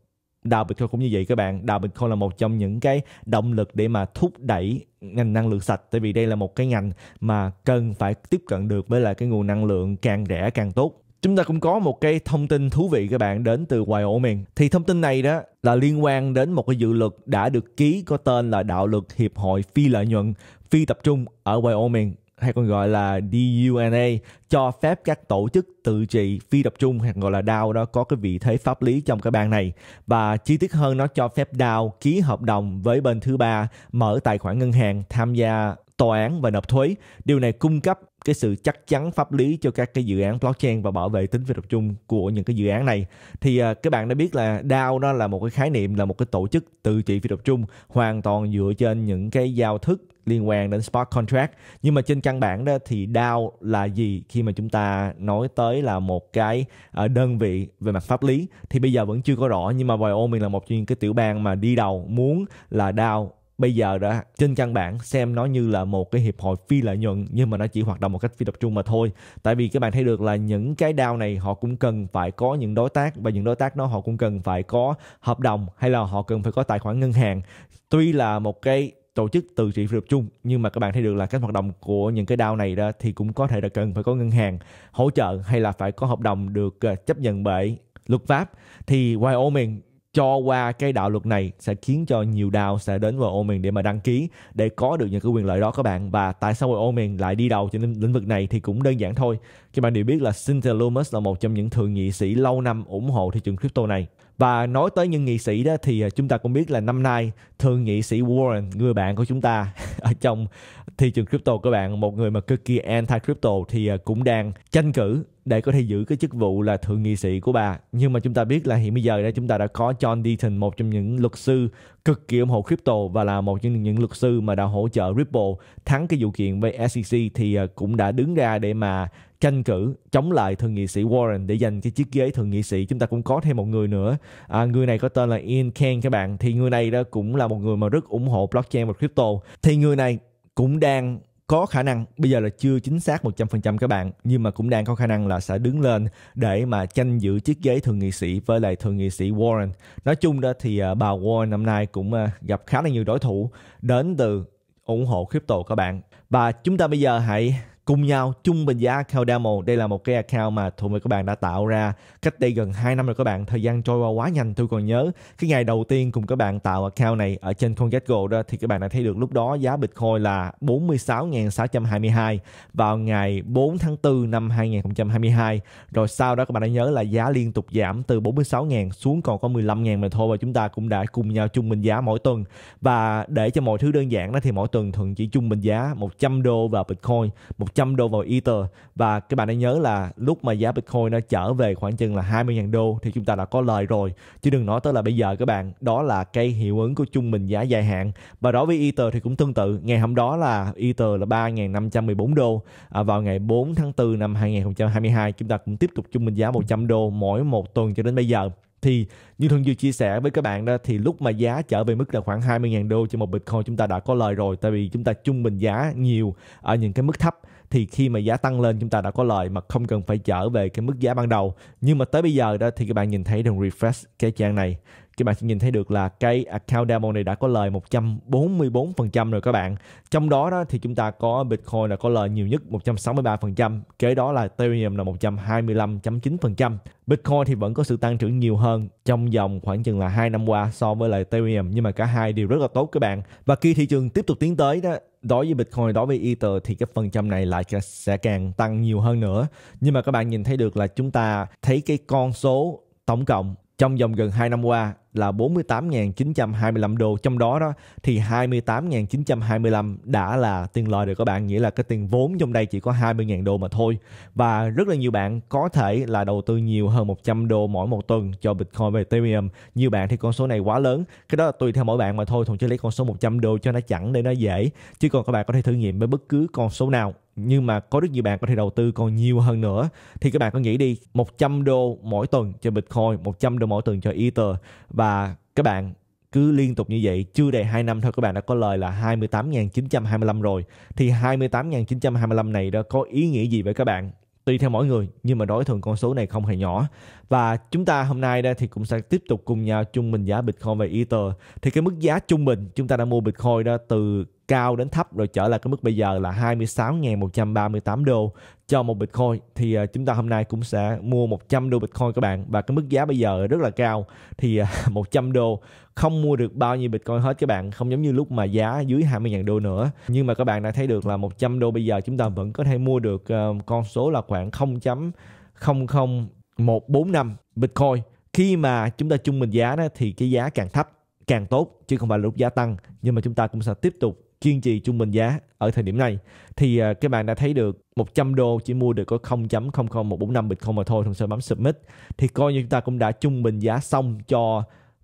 đào Bitcoin cũng như vậy các bạn. Đào Bitcoin là một trong những cái động lực để mà thúc đẩy ngành năng lượng sạch tại vì đây là một cái ngành mà cần phải tiếp cận được với lại cái nguồn năng lượng càng rẻ càng tốt. Chúng ta cũng có một cái thông tin thú vị các bạn đến từ Wyoming. Thì thông tin này đó là liên quan đến một cái dự luật đã được ký có tên là đạo luật Hiệp hội phi lợi nhuận phi tập trung ở Wyoming hay còn gọi là DUNA cho phép các tổ chức tự trị phi tập trung hay gọi là DAO đó có cái vị thế pháp lý trong cái bang này và chi tiết hơn nó cho phép DAO ký hợp đồng với bên thứ ba mở tài khoản ngân hàng tham gia tòa án và nộp thuế. Điều này cung cấp cái sự chắc chắn pháp lý cho các cái dự án blockchain và bảo vệ tính phi tập trung của những cái dự án này thì uh, các bạn đã biết là DAO nó là một cái khái niệm là một cái tổ chức tự trị phi tập trung hoàn toàn dựa trên những cái giao thức liên quan đến smart contract nhưng mà trên căn bản đó thì DAO là gì khi mà chúng ta nói tới là một cái à, đơn vị về mặt pháp lý thì bây giờ vẫn chưa có rõ nhưng mà Wyoming là một trong những cái tiểu bang mà đi đầu muốn là DAO bây giờ đã trên căn bản xem nó như là một cái hiệp hội phi lợi nhuận nhưng mà nó chỉ hoạt động một cách phi tập trung mà thôi tại vì các bạn thấy được là những cái DAO này họ cũng cần phải có những đối tác và những đối tác đó họ cũng cần phải có hợp đồng hay là họ cần phải có tài khoản ngân hàng tuy là một cái tổ chức tự trị phi tập trung nhưng mà các bạn thấy được là các hoạt động của những cái DAO này đó thì cũng có thể là cần phải có ngân hàng hỗ trợ hay là phải có hợp đồng được ờ, chấp nhận bởi luật pháp thì Wyoming cho qua cái đạo luật này sẽ khiến cho nhiều DAO sẽ đến vào Omen để mà đăng ký để có được những cái quyền lợi đó các bạn và tại sao Omen lại đi đầu trên lĩnh vực này thì cũng đơn giản thôi các bạn đều biết là Cynthia Lumos là một trong những thượng nghị sĩ lâu năm ủng hộ thị trường crypto này và nói tới những nghị sĩ đó thì à, chúng ta cũng biết là năm nay thượng nghị sĩ Warren người bạn của chúng ta ở trong thị trường crypto các bạn một người mà cực kỳ anti crypto thì à, cũng đang tranh cử để có thể giữ cái chức vụ là thượng nghị sĩ của bà nhưng mà chúng ta biết là hiện bây giờ đây chúng ta đã có John Deaton một trong những luật sư cực kỳ ủng hộ crypto và là một trong những luật sư mà đã hỗ trợ Ripple thắng cái vụ kiện với SEC thì à, cũng đã đứng ra để mà tranh cử chống lại thượng nghị sĩ Warren để giành cái chiếc ghế thượng nghị sĩ chúng ta cũng có thêm một người nữa à, người này có tên là Ian Ken các bạn thì người này đó cũng là một người mà rất ủng hộ blockchain và crypto thì người này cũng đang có khả năng bây giờ là chưa chính xác 100% các bạn nhưng mà cũng đang có khả năng là sẽ đứng lên để mà tranh giữ chiếc ghế thượng nghị sĩ với lại thượng nghị sĩ Warren. Nói chung đó thì à, bà Warren năm nay cũng à, gặp khá là nhiều đối thủ đến từ ủng hộ crypto các bạn. Và chúng ta bây giờ hãy cùng nhau chung bình giá account demo. Đây là một cái account mà Thuận và các bạn đã tạo ra cách đây gần 2 năm rồi các bạn. Thời gian trôi qua quá nhanh tôi còn nhớ. Cái ngày đầu tiên cùng các bạn tạo account này ở trên con CoinGecko đó thì các bạn đã thấy được lúc đó giá Bitcoin là 46.622 vào ngày 4 tháng 4 năm 2022. Rồi sau đó các bạn đã nhớ là giá liên tục giảm từ 46.000 xuống còn có 15.000 mà thôi và chúng ta cũng đã cùng nhau chung bình giá mỗi tuần. Và để cho mọi thứ đơn giản đó thì mỗi tuần thường chỉ chung bình giá 100 đô vào Bitcoin, 100 100 đô vào Ether và các bạn hãy nhớ là lúc mà giá Bitcoin nó trở về khoảng chừng là 20.000 đô thì chúng ta đã có lời rồi chứ đừng nói tới là bây giờ các bạn đó là cái hiệu ứng của trung bình giá dài hạn và đối với Ether thì cũng tương tự ngày hôm đó là Ether là 3.514 đô à, vào ngày 4 tháng 4 năm 2022 chúng ta cũng tiếp tục trung bình giá 100 đô mỗi một tuần cho đến bây giờ thì như thường vừa chia sẻ với các bạn đó thì lúc mà giá trở về mức là khoảng 20.000 đô cho một Bitcoin chúng ta đã có lời rồi tại vì chúng ta trung bình giá nhiều ở những cái mức thấp thì khi mà giá tăng lên chúng ta đã có lời mà không cần phải trở về cái mức giá ban đầu nhưng mà tới bây giờ đó thì các bạn nhìn thấy đường refresh cái trang này các bạn sẽ nhìn thấy được là cái account demo này đã có lời 144% rồi các bạn. Trong đó đó thì chúng ta có Bitcoin là có lời nhiều nhất 163%, kế đó là Ethereum là 125.9%. Bitcoin thì vẫn có sự tăng trưởng nhiều hơn trong vòng khoảng chừng là 2 năm qua so với lại Ethereum nhưng mà cả hai đều rất là tốt các bạn. Và khi thị trường tiếp tục tiến tới đó đối với Bitcoin, đối với Ether thì cái phần trăm này lại sẽ càng tăng nhiều hơn nữa. Nhưng mà các bạn nhìn thấy được là chúng ta thấy cái con số tổng cộng trong vòng gần 2 năm qua là 48.925 đô trong đó đó thì 28.925 đã là tiền lời được các bạn nghĩa là cái tiền vốn trong đây chỉ có 20.000 đô mà thôi và rất là nhiều bạn có thể là đầu tư nhiều hơn 100 đô mỗi một tuần cho Bitcoin và Ethereum nhiều bạn thì con số này quá lớn cái đó là tùy theo mỗi bạn mà thôi thuần chỉ lấy con số 100 đô cho nó chẵn để nó dễ chứ còn các bạn có thể thử nghiệm với bất cứ con số nào nhưng mà có rất nhiều bạn có thể đầu tư còn nhiều hơn nữa thì các bạn có nghĩ đi 100 đô mỗi tuần cho Bitcoin 100 đô mỗi tuần cho Ether và và các bạn cứ liên tục như vậy chưa đầy 2 năm thôi các bạn đã có lời là 28.925 rồi thì 28.925 này đó có ý nghĩa gì với các bạn tùy theo mỗi người nhưng mà đối thường con số này không hề nhỏ và chúng ta hôm nay đây thì cũng sẽ tiếp tục cùng nhau chung bình giá Bitcoin và Ether thì cái mức giá trung bình chúng ta đã mua Bitcoin đó từ cao đến thấp rồi trở lại cái mức bây giờ là 26.138 đô cho một Bitcoin thì à, chúng ta hôm nay cũng sẽ mua 100 đô Bitcoin các bạn và cái mức giá bây giờ rất là cao thì 100 à, đô không mua được bao nhiêu Bitcoin hết các bạn không giống như lúc mà giá dưới 20.000 đô nữa nhưng mà các bạn đã thấy được là 100 đô bây giờ chúng ta vẫn có thể mua được à, con số là khoảng 0.00145 Bitcoin khi mà chúng ta chung bình giá đó thì cái giá càng thấp càng tốt chứ không phải lúc giá tăng nhưng mà chúng ta cũng sẽ tiếp tục kiên trì trung bình giá ở thời điểm này thì à, các bạn đã thấy được 100 đô chỉ mua được có 0.00145 Bitcoin mà thôi xong sau bấm submit thì coi như chúng ta cũng đã trung bình giá xong cho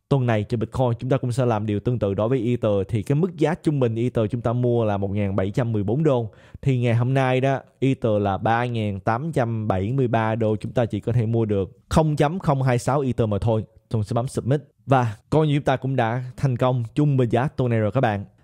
tuần này cho Bitcoin chúng ta cũng sẽ làm điều tương tự đối với Ether thì cái mức giá trung bình Ether chúng ta mua là 1.714 đô thì ngày hôm nay đó Ether là 3.873 đô chúng ta chỉ có thể mua được 0.026 Ether mà thôi tôi sẽ bấm submit và coi như chúng ta cũng đã thành công trung bình giá tuần này rồi các bạn